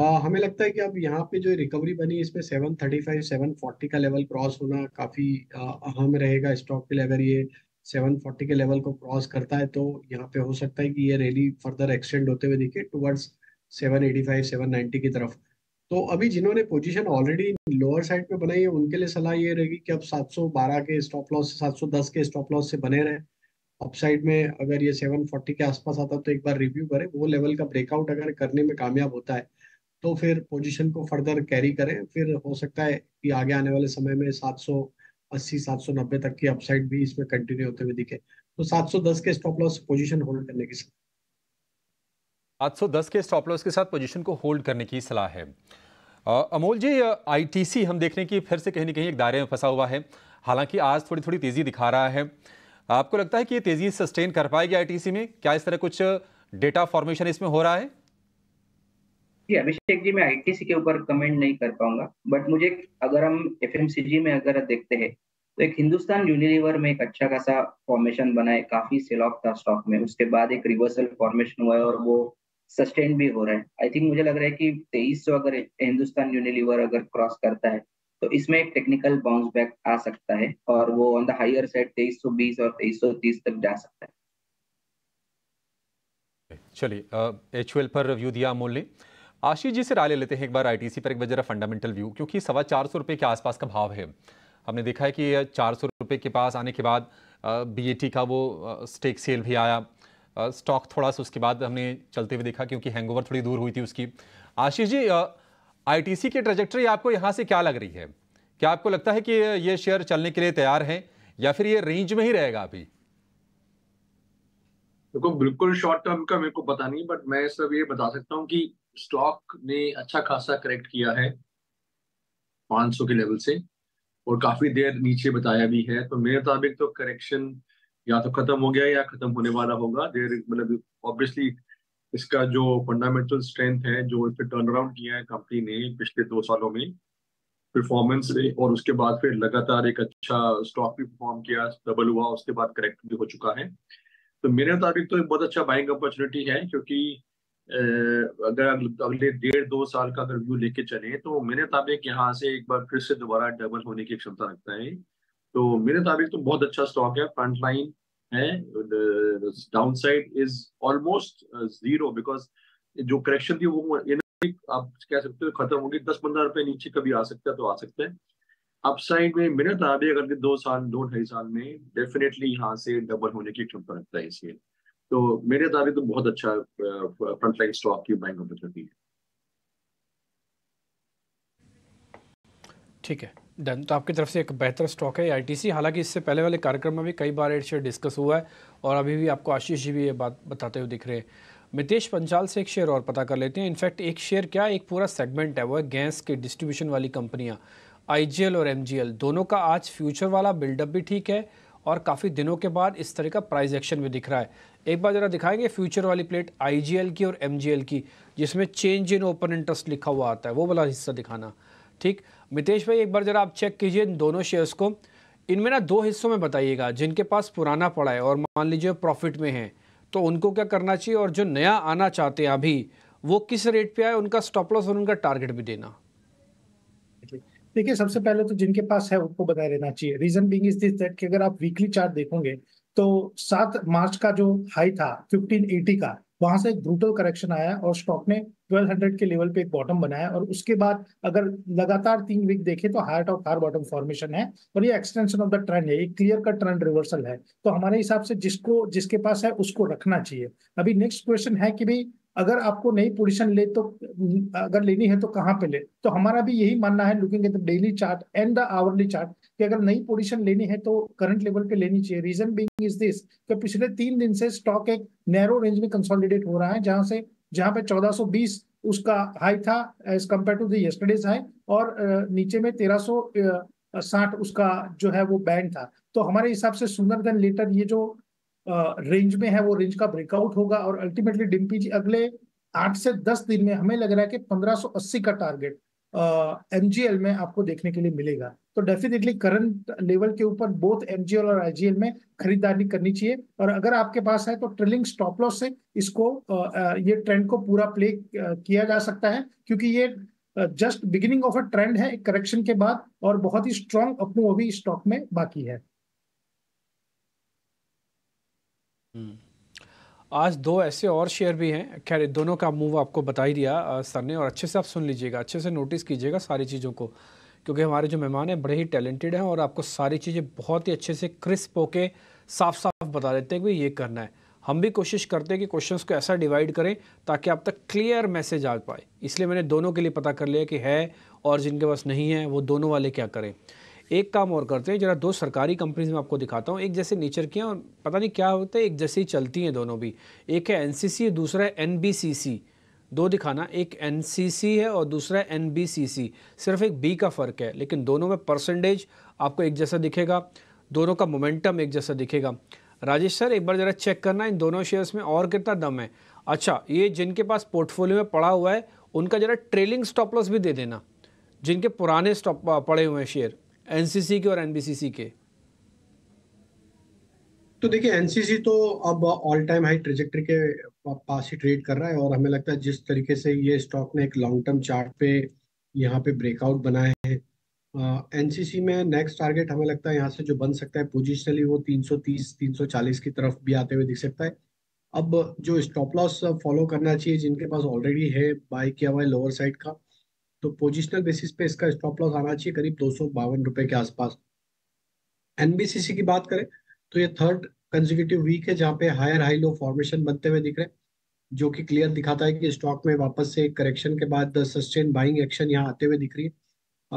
Speaker 4: आ, हमें लगता है कि अब यहाँ पे जो रिकवरी बनी इसमें सेवन फोर्टी का लेवल क्रॉस होना काफी अहम रहेगा स्टॉक के लिए अगर ये फोर्टी के लेवल को क्रॉस करता है तो यहाँ पे हो सकता है कि ये रैली फर्दर एक्सटेंड होते हुए दिखे टुवर्ड्स 785 790 की तरफ तो अभी जिन्होंने पोजीशन ऑलरेडी लोअर साइड पे बनाई है उनके लिए सलाह ये रहेगी कि अब 712 के स्टॉप लॉस से 710 के स्टॉप लॉस से बने रहे अपसाइड में अगर ये 740 के आसपास आता तो एक बार रिव्यू करें वो लेवल का ब्रेकआउट अगर करने में कामयाब होता है तो फिर पोजिशन को फर्दर कैरी करें फिर हो सकता है कि आगे आने वाले समय में सात 790 तक की अपसाइड भी इसमें कंटिन्यू होते हुए दिखे तो 710 के स्टॉप लॉस पोजीशन होल्ड करने की सलाह
Speaker 1: आठ सौ दस के स्टॉप लॉस के साथ पोजीशन को होल्ड करने की सलाह है अमोल जी आईटीसी हम देखने की फिर से कहीं ना कहीं एक दायरे में फंसा हुआ है हालांकि आज थोड़ी थोड़ी तेज़ी दिखा रहा है आपको लगता है कि ये तेज़ी सस्टेन कर पाएगी आईटीसी में क्या इस तरह कुछ डेटा फॉर्मेशन इसमें हो रहा है
Speaker 5: जी अभिषेक जी मैं आईटीसी के ऊपर कमेंट नहीं कर पाऊंगा बट मुझे अगर हम एफएमसीजी में अगर देखते हैं तो एक हिंदुस्तान यूनिलीवर में एक अच्छा खासा फॉर्मेशन बना है काफी सेल ऑफ था स्टॉक में उसके बाद एक रिवर्सल फॉर्मेशन हुआ है और वो सस्टेन भी हो रहा है आई थिंक मुझे लग रहा है कि तेईस सौ अगर हिंदुस्तान यूनिलीवर अगर क्रॉस करता है तो इसमें एक टेक्निकल बाउंस बैक आ सकता है और वो ऑन द हायर साइड तेईस सौ बीस और तेईस सौ तीस तक जा सकता है
Speaker 1: चलिए एच पर रिव्यू दिया अमोल ने आशीष जी से राय ले लेते हैं एक बार आई पर एक बार जरा फंडामेंटल व्यू क्योंकि सवा चार सौ रुपये के आसपास का भाव है हमने देखा है कि चार सौ रुपये के पास आने के बाद बी का वो स्टेक सेल भी आया स्टॉक थोड़ा सा उसके बाद हमने चलते हुए देखा क्योंकि हैंगओवर थोड़ी दूर हुई थी उसकी आशीष जी आईटीसी की ट्रेजेक्ट्री आपको यहाँ से क्या लग रही है क्या आपको लगता है कि ये शेयर चलने के लिए तैयार हैं या फिर ये रेंज में ही रहेगा अभी देखो तो
Speaker 3: बिल्कुल शॉर्ट टर्म का मेरे को पता नहीं बट मैं सब ये बता सकता हूँ कि स्टॉक ने अच्छा खासा करेक्ट किया है 500 के लेवल से और काफी देर नीचे बताया भी है तो मेरे मुताबिक तो करेक्शन या तो खत्म हो गया या खत्म होने वाला होगा देर मतलब ऑब्वियसली इसका जो फंडामेंटल स्ट्रेंथ है जो इस टर्न अराउंड किया है कंपनी ने पिछले दो सालों में परफॉर्मेंस और उसके बाद फिर लगातार एक अच्छा स्टॉक भी परफॉर्म किया डबल हुआ उसके बाद करेक्ट भी हो चुका है तो मेरे मुताबिक तो एक बहुत अच्छा बाइंग अपॉर्चुनिटी है क्योंकि अगर अगले डेढ़ दो साल का अगर व्यू लेके चले तो मेरे मुताबिक यहाँ से एक बार फिर से दोबारा डबल होने की क्षमता रखता है तो मेरे मुताबिक तो बहुत अच्छा स्टॉक है फ्रंट लाइन है down side is almost zero because जो करेक्शन थी वो आप कह सकते हो खत्म होगी दस पंद्रह रुपए नीचे कभी आ सकता है तो आ सकते हैं अपसाइड में मेरे मुताबिक अगर दो साल दो ढाई साल में डेफिनेटली यहाँ से डबल होने की क्षमता रखता है इसलिए तो मेरे मुताबिक तो बहुत अच्छा फ्रंटलाइन uh, स्टॉक की बाइंग अपॉर्चुनिटी है
Speaker 2: ठीक है डन तो आपकी तरफ से एक बेहतर स्टॉक है आईटीसी हालांकि इससे पहले वाले कार्यक्रम में भी कई बार एड शेयर डिस्कस हुआ है और अभी भी आपको आशीष जी भी ये बात बताते हुए दिख रहे हैं मितेश पंचाल से एक शेयर और पता कर लेते हैं इनफैक्ट एक शेयर क्या एक पूरा सेगमेंट है वो है गैस के डिस्ट्रीब्यूशन वाली कंपनियाँ आई और एम दोनों का आज फ्यूचर वाला बिल्डअप भी ठीक है और काफ़ी दिनों के बाद इस तरह का प्राइस एक्शन भी दिख रहा है एक बार ज़रा दिखाएंगे फ्यूचर वाली प्लेट आई की और एम की जिसमें चेंज इन ओपन इंटरेस्ट लिखा हुआ आता है वो वाला हिस्सा दिखाना ठीक मितेश भाई एक बार जरा आप चेक कीजिए इन दोनों शेयर्स को इनमें ना दो हिस्सों में बताइएगा जिनके पास पुराना पड़ा है और मान लीजिए प्रॉफिट में है तो उनको क्या करना चाहिए और जो नया आना चाहते हैं अभी वो किस रेट पे आए उनका स्टॉप लॉस और उनका टारगेट भी देना
Speaker 6: देखिए सबसे पहले तो जिनके पास है उनको बताया देना चाहिए reason being is this that कि अगर आप वीकली चार्ट देखोगे तो सात मार्च का जो हाई था 1580 का वहां से एक ब्रूटल करेक्शन आया और स्टॉक ने 1200 के लेवल पे एक बॉटम बनाया और उसके बाद अगर लगातार तीन वीक देखें तो हार्ट ऑफ हार बॉटम फॉर्मेशन है और ये एक्सटेंशन ऑफ द ट्रेंड है एक क्लियर कट ट्रेंड रिवर्सल है तो हमारे हिसाब से जिसको जिसके पास है उसको रखना चाहिए अभी नेक्स्ट क्वेश्चन है कि भाई अगर आपको नई पोजिशन ले तो अगर लेनी है तो कहाँ पे ले तो हमारा भी यही मानना है looking at the daily chart and the hourly chart कि अगर नई पोजीशन लेनी है तो करंट लेवल पे लेनी चाहिए रीजन बीइंग इज दिस कि पिछले तीन दिन से स्टॉक एक नैरो रेंज में कंसोलिडेट हो रहा है जहां से जहां पे 1420 उसका हाई था as compare to yesterday's high और नीचे में साठ उसका जो है वो बैंड था तो हमारे हिसाब से सुनर देन लेटर ये जो रेंज में है वो रेंज का ब्रेकआउट होगा और अल्टीमेटली डिम्पी जी अगले आठ से दस दिन में हमें लग रहा है कि 1580 का टारगेट एमजीएल में आपको देखने के लिए मिलेगा तो डेफिनेटली करंट लेवल के ऊपर बोथ एमजीएल और आईजीएल में खरीदारी करनी चाहिए और अगर आपके पास है तो ट्रिलिंग स्टॉप लॉस से इसको ये ट्रेंड को पूरा प्ले किया जा सकता है क्योंकि ये just beginning of a trend है एक करेक्शन के बाद और बहुत ही स्ट्रॉन्ग अपमूव अभी स्टॉक में बाकी है
Speaker 2: हम्म। आज दो ऐसे और शेयर भी हैं खैर दोनों का मूव आपको बता ही दिया सर ने और अच्छे से आप सुन लीजिएगा अच्छे से नोटिस कीजिएगा सारी चीज़ों को क्योंकि हमारे जो मेहमान हैं बड़े ही टैलेंटेड हैं और आपको सारी चीज़ें बहुत ही अच्छे से क्रिस्प होके साफ साफ बता देते हैं कि ये करना है हम भी कोशिश करते हैं कि क्वेश्चन को ऐसा डिवाइड करें ताकि आप तक क्लियर मैसेज आ पाए इसलिए मैंने दोनों के लिए पता कर लिया कि है और जिनके पास नहीं है वो दोनों वाले क्या करें एक काम और करते हैं जरा दो सरकारी कंपनीज में आपको दिखाता हूँ एक जैसे नेचर की हैं और पता नहीं क्या होता है एक जैसे ही चलती हैं दोनों भी एक है एन दूसरा है एन दो दिखाना एक एन है और दूसरा एन सिर्फ एक बी का फ़र्क है लेकिन दोनों में परसेंटेज आपको एक जैसा दिखेगा दोनों का मोमेंटम एक जैसा दिखेगा राजेश सर एक बार ज़रा चेक करना इन दोनों शेयर्स में और कितना दम है अच्छा ये जिनके पास पोर्टफोलियो में पड़ा हुआ है उनका ज़रा ट्रेलिंग स्टॉप लॉस भी दे देना जिनके पुराने स्टॉप पड़े हुए हैं शेयर एनसीसी के और एनबीसीसी के
Speaker 4: तो देखिए एनसीसी तो अब ऑल टाइम हाई ट्रेजेक्टरी के पास ही ट्रेड कर रहा है और हमें लगता है जिस तरीके से ये स्टॉक ने एक लॉन्ग टर्म चार्ट पे यहाँ पे ब्रेकआउट बनाए हैं एनसीसी में नेक्स्ट टारगेट हमें लगता है यहाँ से जो बन सकता है पोजिशनली वो 330 340 की तरफ भी आते हुए दिख सकता है अब जो स्टॉप लॉस फॉलो करना चाहिए जिनके पास ऑलरेडी है बाय किया हुआ है लोअर साइड का तो पोजिशनल बेसिस पे इसका स्टॉप लॉस आना चाहिए करीब दो रुपए के आसपास एनबीसीसी की बात करें तो ये थर्ड कंजिक्यूटिव वीक है जहां पे हायर हाई लो फॉर्मेशन बनते हुए दिख रहे हैं जो कि क्लियर दिखाता है कि स्टॉक में वापस से करेक्शन के बाद सस्टेन बाइंग एक्शन यहाँ आते हुए दिख रही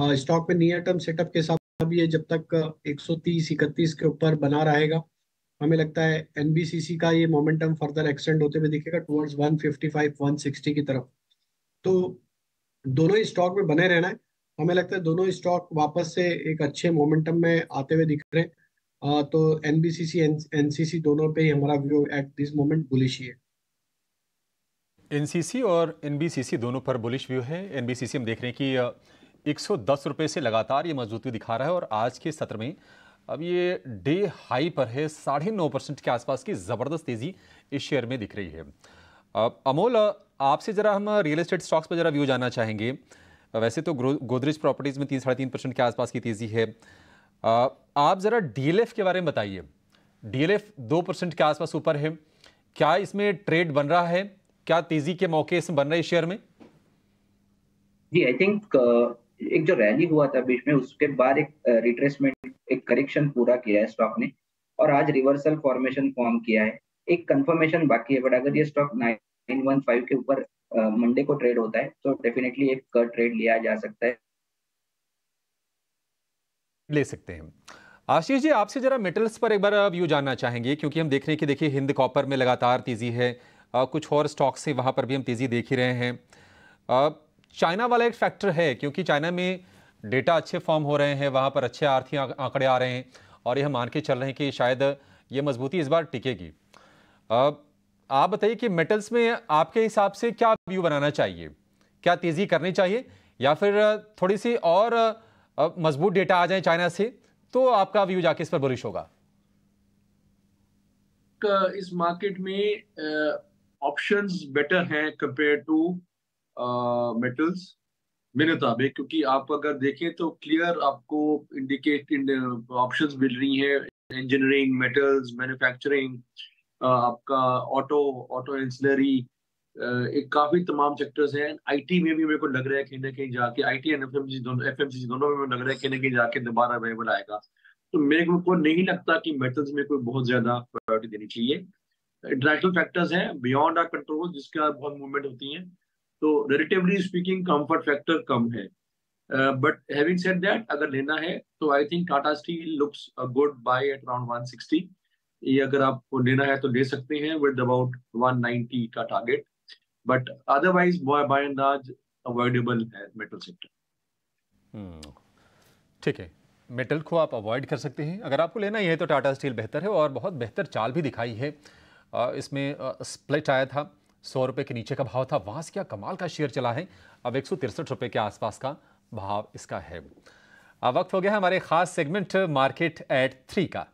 Speaker 4: है स्टॉक में नियर टर्म सेटअप के साथ अब ये जब तक 130 इकतीस के ऊपर बना रहेगा हमें लगता है एनबीसीसी का ये मोमेंटम फर्दर एक्सटेंड होते हुए दिखेगा टूवर्ड्स वन फिफ्टी की तरफ तो दोनों ही स्टॉक में बने रहना है हमें लगता है दोनों स्टॉक वापस से एक अच्छे मोमेंटम में आते हुए दिख रहे हैं तो एनबीसीसी एनसीसी दोनों पे हमारा view at this moment bullish ही है
Speaker 1: एनसीसी और एनबीसीसी दोनों पर बुलिश व्यू है एनबीसीसी हम देख रहे हैं कि एक सौ से लगातार ये मजबूती दिखा रहा है और आज के सत्र में अब ये डे हाई पर है साढ़े नौ परसेंट के आसपास की ज़बरदस्त तेज़ी इस शेयर में दिख रही है अमोल आपसे ज़रा हम रियल एस्टेट स्टॉक्स पर ज़रा व्यू जानना चाहेंगे वैसे तो गोदरेज प्रॉपर्टीज़ में तीन साढ़े तीन परसेंट के आसपास की तेज़ी है आप ज़रा डीएलएफ के बारे में बताइए डीएलएफ दो परसेंट के आसपास ऊपर है क्या इसमें ट्रेड बन रहा है क्या तेजी के मौके इसमें बन रहे शेयर में
Speaker 5: जी आई थिंक uh, एक जो रैली हुआ था बीच में उसके बाद एक रिट्रेसमेंट uh, एक करेक्शन पूरा किया है स्टॉक ने और आज रिवर्सल फॉर्मेशन फॉर्म किया है एक कंफर्मेशन बाकी है बट अगर ये स्टॉक नाइन वन फाइव के ऊपर मंडे uh, को ट्रेड होता है तो डेफिनेटली एक ट्रेड लिया जा सकता है
Speaker 1: ले सकते हैं आशीष जी आपसे जरा मेटल्स पर एक बार व्यू जानना चाहेंगे क्योंकि हम देख रहे हैं कि देखिए हिंद कॉपर में लगातार तेजी है आ, कुछ और स्टॉक्स से वहाँ पर भी हम तेजी देख ही रहे हैं आ, चाइना वाला एक फैक्टर है क्योंकि चाइना में डेटा अच्छे फॉर्म हो रहे हैं वहाँ पर अच्छे आर्थिक आंकड़े आ रहे हैं और यह मान के चल रहे हैं कि शायद ये मजबूती इस बार टिकेगी आप बताइए कि मेटल्स में आपके हिसाब से क्या व्यू बनाना चाहिए क्या तेज़ी करनी चाहिए या फिर थोड़ी सी और मजबूत डेटा आ जाए चाइना से तो आपका व्यू जाके इस पर बुरिश होगा
Speaker 3: uh, इस मार्केट में ऑप्शंस uh, बेटर हैं कंपेयर टू मेटल्स मेरे मुताबिक क्योंकि आप अगर देखें तो क्लियर आपको इंडिकेट ऑप्शन uh, मिल रही है इंजीनियरिंग मेटल्स मैन्युफैक्चरिंग आपका ऑटो ऑटो इंसलरी एक काफी तमाम सेक्टर्स हैं आईटी में भी मेरे को लग रहा है कहीं ना कहीं जाके आई टी एंड एफएमसीजी दोनों सी दोनों में लग रहा है कहीं ना कहीं जाके दोबारा अवेलेबल आएगा तो मेरे को नहीं लगता कि मेटल्स में कोई बहुत ज्यादा प्रायोरिटी देनी चाहिए इंटरनेशनल फैक्टर्स हैं बियॉन्ड आर कंट्रोल जिसका बहुत मूवमेंट होती है तो रिलेटिवली स्पीकिंग कम्फर्ट फैक्टर कम है बट हैविंग सेड दैट अगर लेना है तो I think Tata steel looks a good buy at around 160 ये अगर आपको लेना है तो ले सकते हैं विद अबाउट 190 का target but
Speaker 1: otherwise by and large avoidable है मेटल सेक्टर hmm. ठीक है मेटल को आप अवॉइड कर सकते हैं अगर आपको लेना ही है तो टाटा स्टील बेहतर है और बहुत बेहतर चाल भी दिखाई है इसमें स्प्लिट आया था सौ रुपये के नीचे का भाव था वहाँ से क्या कमाल का शेयर चला है अब एक सौ तिरसठ रुपये के आसपास का भाव इसका है अब वक्त हो गया हमारे खास सेगमेंट मार्केट एट थ्री का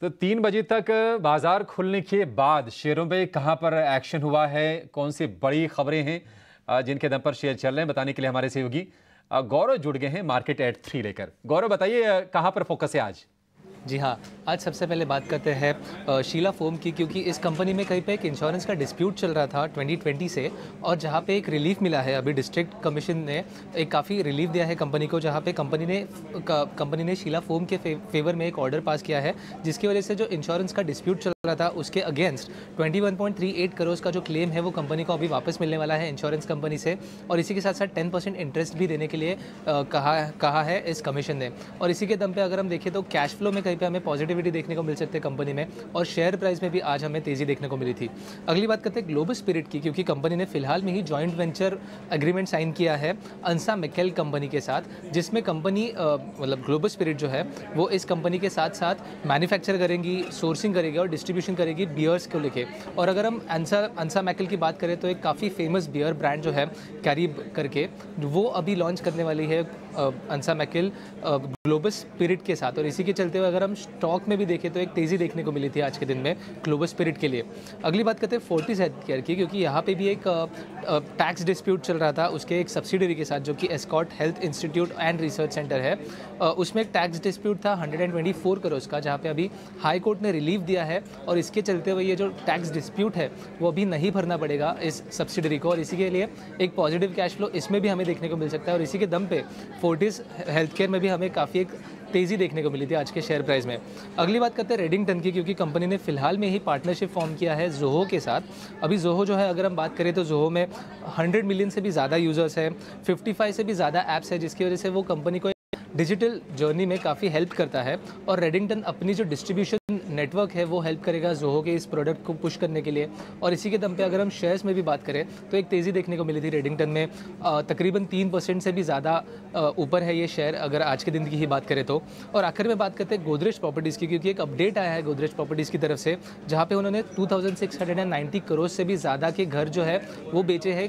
Speaker 1: तो तीन बजे तक बाजार खुलने के बाद शेयरों में कहां पर एक्शन हुआ है कौन सी बड़ी खबरें हैं जिनके दम पर शेयर चल रहे हैं बताने के लिए हमारे सहयोगी
Speaker 8: गौरव जुड़ गए हैं मार्केट एट थ्री लेकर गौरव बताइए कहाँ पर फोकस है आज जी हाँ आज सबसे पहले बात करते हैं शीला फोम की क्योंकि इस कंपनी में कहीं पे एक इंश्योरेंस का डिस्प्यूट चल रहा था 2020 से और जहाँ पे एक रिलीफ मिला है अभी डिस्ट्रिक्ट कमीशन ने एक काफ़ी रिलीफ दिया है कंपनी को जहाँ पे कंपनी ने कंपनी ने शीला फोम के फे, फेवर में एक ऑर्डर पास किया है जिसकी वजह से जो इंश्योरेंस का डिस्प्यूट चल रहा था उसके अगेंस्ट ट्वेंटी करोड़ का जो क्लेम है वो कंपनी को अभी वापस मिलने वाला है इंश्योरेंस कंपनी से और इसी के साथ साथ टेन इंटरेस्ट भी देने के लिए कहा कहा है इस कमीशन ने और इसी के दम पर अगर हम देखें तो कैश फ्लो में कहीं पर हमें पॉजिटिव एक्टिविटी देखने को मिल सकते हैं कंपनी में और शेयर प्राइस में भी आज हमें तेज़ी देखने को मिली थी अगली बात करते हैं ग्लोबल स्पिरिट की क्योंकि कंपनी ने फिलहाल में ही जॉइंट वेंचर एग्रीमेंट साइन किया है अंसा मेकेल कंपनी के साथ जिसमें कंपनी मतलब ग्लोबल स्पिरिट जो है वो इस कंपनी के साथ साथ मैन्युफैक्चर करेंगी सोर्सिंग करेगी और डिस्ट्रीब्यूशन करेगी बियर्स को लेके और अगर हम अंसा अंसा मैकेल की बात करें तो एक काफ़ी फेमस बियर ब्रांड जो है कैरीब करके वो अभी लॉन्च करने वाली है अंसा मैकिल ग्लोबल स्पिरिट के साथ और इसी के चलते हुए अगर हम स्टॉक में भी देखें तो एक तेज़ी देखने को मिली थी आज के दिन में ग्लोबल स्पिरिट के लिए अगली बात करते हैं फोर्टिस हेल्थ केयर की क्योंकि यहाँ पे भी एक टैक्स डिस्प्यूट चल रहा था उसके एक सब्सिडरी के साथ जो कि Escorts health institute and research centre है उसमें एक टैक्स डिस्प्यूट था हंड्रेड करोड़ का जहाँ पर अभी हाई कोर्ट ने रिलीफ दिया है और इसके चलते हुए ये जो टैक्स डिस्प्यूट है वो अभी नहीं भरना पड़ेगा इस सब्सिडरी को और इसी के लिए एक पॉजिटिव कैश फ्लो इसमें भी हमें देखने को मिल सकता है और इसी के दम पे फोर्टीज़ हेल्थ केयर में भी हमें काफ़ी एक तेज़ी देखने को मिली थी आज के शेयर प्राइस में अगली बात करते हैं रेडिंगटन की क्योंकि कंपनी ने फिलहाल में ही पार्टनरशिप फॉर्म किया है जोहो के साथ अभी जोहो जो है अगर हम बात करें तो जोहो में 100 मिलियन से भी ज़्यादा यूज़र्स हैं 55 से भी ज़्यादा ऐप्स हैं जिसकी वजह से वो कंपनी को डिजिटल जर्नी में काफ़ी हेल्प करता है और रेडिंगटन अपनी जो डिस्ट्रीब्यूशन नेटवर्क है वो हेल्प करेगा जोहो के इस प्रोडक्ट को पुश करने के लिए और इसी के दम पे अगर हम शेयर्स में भी बात करें तो एक तेज़ी देखने को मिली थी रेडिंगटन में तकरीबन तीन परसेंट से भी ज़्यादा ऊपर है ये शेयर अगर आज के दिन की ही बात करें तो और आखिर में बात करते हैं गोदरेज प्रॉपर्टीज़ की क्योंकि एक अपडेट आया है गोदरेज प्रॉपर्टीज़ की तरफ से जहाँ पर उन्होंने टू करोड़ से भी ज़्यादा के घर जो है वो बेचे हैं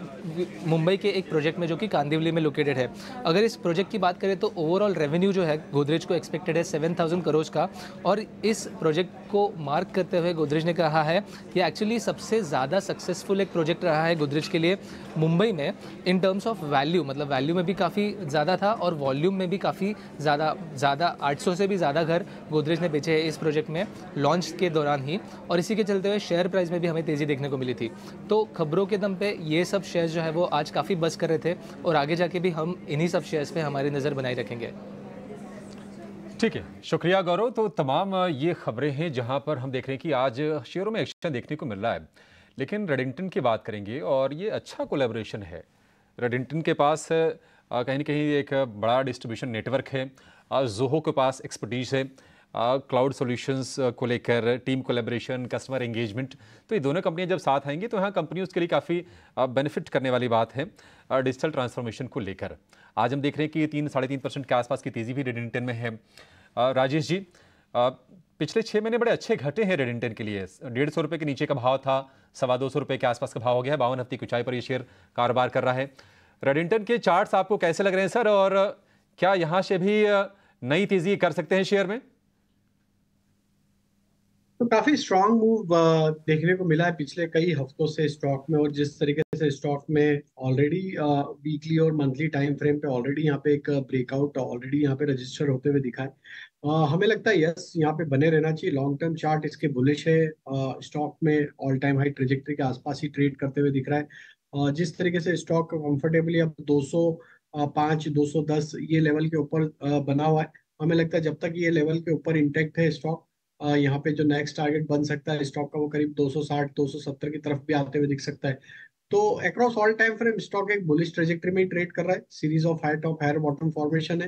Speaker 8: मुंबई के एक प्रोजेक्ट में जो कि कांदिवली में लोकेटेड है अगर इस प्रोजेक्ट की बात करें तो ओवरऑल रेवेन्यू जो है गोदरेज को एक्सपेक्टेड है सेवन थाउजेंड करोज का और इस प्रोजेक्ट को मार्क करते हुए गोदरेज ने कहा है कि एक्चुअली सबसे ज़्यादा सक्सेसफुल एक प्रोजेक्ट रहा है गोदरेज के लिए मुंबई में इन टर्म्स ऑफ वैल्यू मतलब वैल्यू में भी काफ़ी ज़्यादा था और वॉल्यूम में भी काफ़ी ज़्यादा ज़्यादा 800 से भी ज़्यादा घर गोदरेज ने बेचे इस प्रोजेक्ट में लॉन्च के दौरान ही और इसी के चलते हुए शेयर प्राइस में भी हमें तेज़ी देखने को मिली थी तो खबरों के दम पर ये सब शेयर जो है वो आज काफ़ी बस कर रहे थे और आगे जाके भी हम इन्हीं सब शेयर्स पर हमारी नज़र बनाए रखेंगे
Speaker 1: ठीक है शुक्रिया गौरव तो तमाम ये खबरें हैं जहां पर हम देख रहे हैं कि आज शेयरों में एक्शन देखने को मिल रहा है लेकिन रेडिंगटन की बात करेंगे और ये अच्छा कोलेबोरेशन है रेडिंगटन के पास कहीं ना कहीं एक बड़ा डिस्ट्रीब्यूशन नेटवर्क है जोहो के पास एक्सपर्टीज है क्लाउड सॉल्यूशंस को लेकर टीम कोलेबोरेशन कस्टमर एंगेजमेंट तो ये दोनों कंपनियां जब साथ आएंगी तो यहाँ कंपनी उसके लिए काफ़ी बेनिफिट करने वाली बात है डिजिटल ट्रांसफॉर्मेशन को लेकर आज हम देख रहे हैं कि तीन साढ़े तीन परसेंट के आसपास की तेज़ी भी रेड इंटेन में है राजेश जी पिछले छः महीने बड़े अच्छे घटे हैं रेड इंटेन के लिए डेढ़ सौ रुपये के नीचे का भाव था सवा दो सौ रुपये के आसपास का भाव हो गया है बावन हफ्ते की ऊंचाई पर ये शेयर कारोबार कर रहा है रेड इंटेन के चार्ट्स आपको कैसे लग रहे हैं सर और क्या यहाँ से भी नई तेज़ी कर सकते हैं शेयर में
Speaker 4: तो काफी स्ट्रांग मूव uh, देखने को मिला है पिछले कई हफ्तों से स्टॉक में और जिस तरीके से स्टॉक में ऑलरेडी वीकली uh, और मंथली टाइम फ्रेम पे ऑलरेडी यहाँ पे एक ब्रेकआउट ऑलरेडी यहाँ पे रजिस्टर होते हुए दिखा है uh, हमें लगता है यस यहाँ पे बने रहना चाहिए लॉन्ग टर्म चार्ट इसके बुलिश है स्टॉक uh, में ऑल टाइम हाई ट्रेजेक्ट्री के आसपास ही ट्रेड करते हुए दिख रहा है uh, जिस तरीके से स्टॉक कंफर्टेबली अब दो सौ uh, दो सौ दस ये लेवल के ऊपर बना हुआ है हमें लगता है जब तक ये लेवल के ऊपर इंटेक्ट है स्टॉक यहाँ पे जो नेक्स्ट टारगेट बन सकता है स्टॉक का वो करीब 260 270 की तरफ भी आते हुए दिख सकता है तो across all time frame stock एक बुलिश ट्रेजेक्ट्री में ट्रेड कर रहा है series of high top higher bottom formation है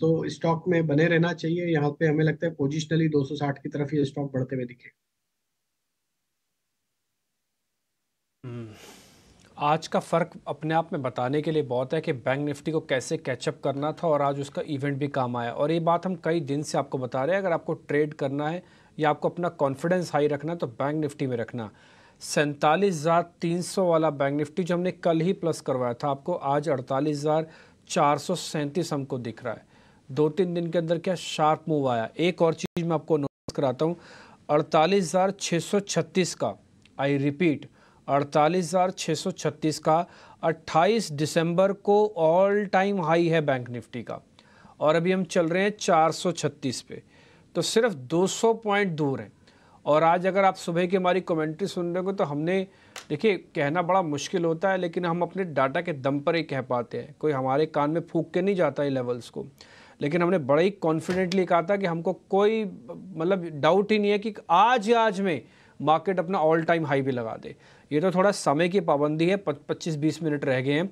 Speaker 4: तो स्टॉक में बने रहना चाहिए यहाँ पे हमें लगता है पोजिशनली दो की तरफ ये स्टॉक बढ़ते हुए दिखे
Speaker 9: हम्म।
Speaker 2: आज का फ़र्क अपने आप में बताने के लिए बहुत है कि बैंक निफ्टी को कैसे कैचअप करना था और आज उसका इवेंट भी काम आया और ये बात हम कई दिन से आपको बता रहे हैं अगर आपको ट्रेड करना है या आपको अपना कॉन्फिडेंस हाई रखना तो बैंक निफ्टी में रखना सैंतालीस हज़ार तीन सौ वाला बैंक निफ्टी जो हमने कल ही प्लस करवाया था आपको आज अड़तालीस हज़ार चार सौ सैंतीस हमको दिख रहा है दो तीन दिन के अंदर क्या शार्प मूव आया एक और चीज़ मैं आपको नोटिस कराता हूँ अड़तालीस हज़ार छः सौ छत्तीस का आई रिपीट अड़तालीस हज़ार छः सौ छत्तीस का अट्ठाईस दिसंबर को ऑल टाइम हाई है बैंक निफ्टी का और अभी हम चल रहे हैं चार सौ छत्तीस पे तो सिर्फ 200 पॉइंट दूर है और आज अगर आप सुबह की हमारी कमेंट्री सुन रहे हो तो हमने देखिए कहना बड़ा मुश्किल होता है लेकिन हम अपने डाटा के दम पर ही कह पाते हैं कोई हमारे कान में फूक के नहीं जाता ये लेवल्स को लेकिन हमने बड़ा ही कॉन्फिडेंटली कहा था कि हमको कोई मतलब डाउट ही नहीं है कि आज आज में मार्केट अपना ऑल टाइम हाई भी लगा दे ये तो थोड़ा समय की पाबंदी है पच्चीस बीस मिनट रह गए हैं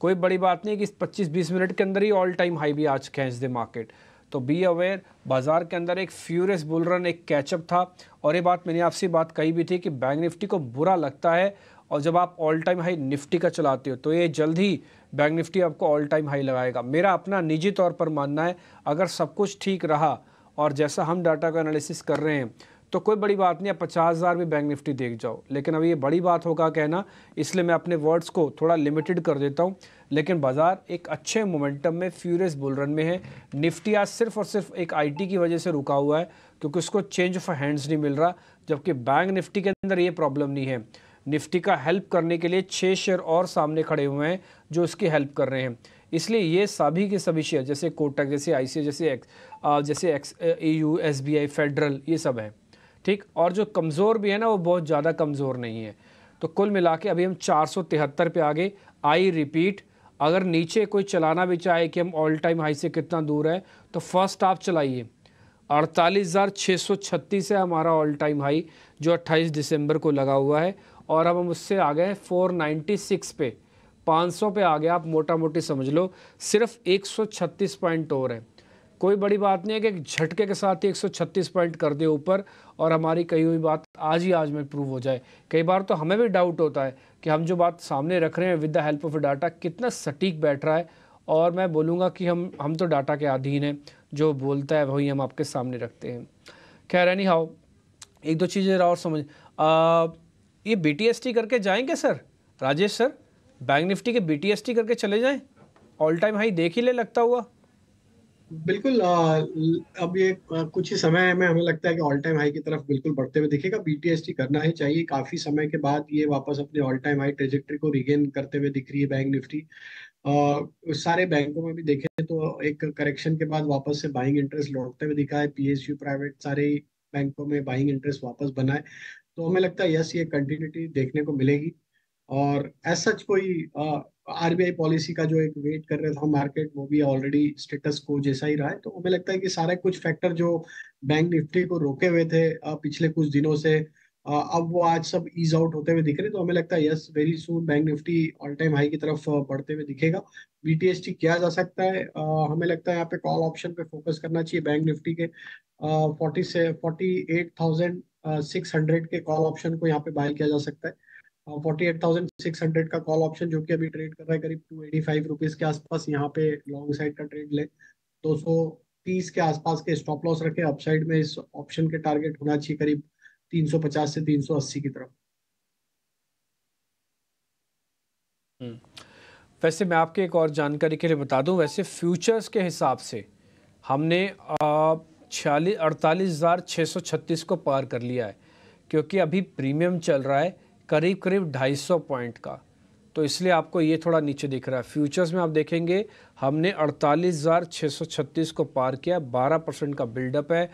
Speaker 2: कोई बड़ी बात नहीं कि 25-20 मिनट के अंदर ही ऑल टाइम हाई भी आज खेच दे मार्केट तो बी अवेयर बाज़ार के अंदर एक फ्यूरियस बुलरन एक कैचअप था और ये बात मैंने आपसे बात कही भी थी कि बैंक निफ्टी को बुरा लगता है और जब आप ऑल टाइम हाई निफ्टी का चलाते हो तो ये जल्द ही बैंक निफ्टी आपको ऑल टाइम हाई लगाएगा मेरा अपना निजी तौर पर मानना है अगर सब कुछ ठीक रहा और जैसा हम डाटा का एनालिसिस कर रहे हैं तो कोई बड़ी बात नहीं आप पचास हज़ार भी बैंक निफ्टी देख जाओ लेकिन अभी ये बड़ी बात होगा कहना इसलिए मैं अपने वर्ड्स को थोड़ा लिमिटेड कर देता हूँ लेकिन बाजार एक अच्छे मोमेंटम में फ्यूरियस बुलरन में है निफ्टी आज सिर्फ और सिर्फ एक आईटी की वजह से रुका हुआ है क्योंकि उसको चेंज ऑफ हैंड्स नहीं मिल रहा जबकि बैंक निफ्टी के अंदर ये प्रॉब्लम नहीं है निफ्टी का हेल्प करने के लिए छः शेयर और सामने खड़े हुए हैं जो उसकी हेल्प कर रहे हैं इसलिए ये सभी के सभी शेयर जैसे कोटक जैसे आई जैसे एक्स जैसे X A U S B I federal ये सब है ठीक और जो कमज़ोर भी है ना वो बहुत ज़्यादा कमज़ोर नहीं है तो कुल मिला के अभी हम चार पे आ गए आई रिपीट अगर नीचे कोई चलाना भी चाहे कि हम ऑल टाइम हाई से कितना दूर है तो फर्स्ट आप चलाइए अड़तालीस हज़ार छः सौ छत्तीस है हमारा ऑल टाइम हाई जो अट्ठाईस दिसंबर को लगा हुआ है और अब हम उससे आ गए फोर नाइन्टी सिक्स पे पाँच सौ पे आ गया आप मोटा मोटी समझ लो सिर्फ एक सौ छत्तीस पॉइंट और है कोई बड़ी बात नहीं है कि झटके के साथ ही 136 पॉइंट कर दे ऊपर और हमारी कही हुई बात आज ही आज में प्रूव हो जाए कई बार तो हमें भी डाउट होता है कि हम जो बात सामने रख रहे हैं with the help of data कितना सटीक बैठ रहा है और मैं बोलूँगा कि हम हम तो डाटा के अधीन हैं जो बोलता है वही हम आपके सामने रखते हैं खैर एनी हाउ एक दो चीज़ें और समझ आ, ये बी करके जाएंगे sir Rajesh sir bank Nifty के बी करके चले जाएँ ऑल टाइम हाई देख ही ले लगता हुआ बिल्कुल अब ये कुछ
Speaker 4: ही समय में हमें लगता है कि ऑल टाइम हाई की तरफ बिल्कुल बढ़ते हुए दिखेगा बीटीएसटी करना ही चाहिए काफी समय के बाद ये वापस अपने ऑल टाइम हाई ट्रेजेक्ट्री को रिगेन करते हुए दिख रही है बैंक निफ्टी Uh, सारे बैंकों में भी देखें तो एक करेक्शन के बाद वापस से बाइंग इंटरेस्ट लौटते हुए दिखा है पीएसयू प्राइवेट सारे बैंकों में बाइंग इंटरेस्ट वापस बनाए तो हमें लगता है यस ये कंटिन्यूटी देखने को मिलेगी और एज सच कोई आरबीआई पॉलिसी का जो एक वेट कर रहे था मार्केट वो भी ऑलरेडी स्टेटस को जैसा ही रहा है तो हमें लगता है कि सारे कुछ फैक्टर जो बैंक निफ्टी को रोके हुए थे पिछले कुछ दिनों से अब वो आज सब ईज आउट होते हुए दिख रहे तो हमें लगता है yes very soon bank Nifty all time high की तरफ बढ़ते हुए दिखेगा बीटीएसटी किया जा सकता है हमें लगता है यहाँ पे कॉल ऑप्शन पे फोकस करना चाहिए बैंक निफ्टी के फोर्टी से forty eight thousand six hundred के कॉल ऑप्शन को यहाँ पे बाय किया जा सकता है 48,600 का कॉल ऑप्शन जो कि अभी ट्रेड कर रहा है करीब 285 रुपीस के आसपास यहाँ पे लॉन्ग साइड का ट्रेड ले 230 के आसपास के स्टॉप लॉस रखे अपसाइड में इस ऑप्शन के टारगेट होना चाहिए करीब 350 से 380 की तरफ
Speaker 2: हम्म। वैसे मैं आपके एक और जानकारी के लिए बता दूं वैसे फ्यूचर्स के हिसाब से हमने छियालीस अड़तालीस को पार कर लिया है क्योंकि अभी प्रीमियम चल रहा है करीब करीब 250 पॉइंट का तो इसलिए आपको ये थोड़ा नीचे दिख रहा है फ्यूचर्स में आप देखेंगे हमने 48,636 को पार किया 12 परसेंट का बिल्डअप है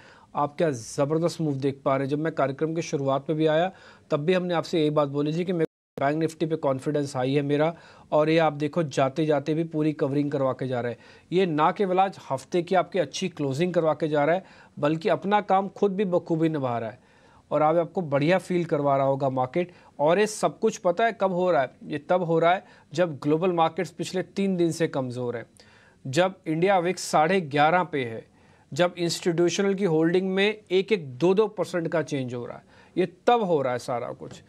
Speaker 2: आप क्या ज़बरदस्त मूव देख पा रहे हैं जब मैं कार्यक्रम की शुरुआत में भी आया तब भी हमने आपसे यही बात बोली थी कि मेरे बैंक निफ्टी पे कॉन्फिडेंस हाई है मेरा और ये आप देखो जाते जाते भी पूरी कवरिंग करवा के जा रहा है ये ना केवल आज हफ्ते की आपकी अच्छी क्लोजिंग करवा के जा रहा है बल्कि अपना काम खुद भी बखूबी निभा रहा है और आप आपको बढ़िया फील करवा रहा होगा मार्केट और ये सब कुछ पता है कब हो रहा है ये तब हो रहा है जब ग्लोबल मार्केट्स पिछले तीन दिन से कमज़ोर है जब इंडिया विक्स साढ़े ग्यारह पे है जब इंस्टीट्यूशनल की होल्डिंग में एक एक दो दो परसेंट का चेंज हो रहा है ये तब हो रहा है सारा कुछ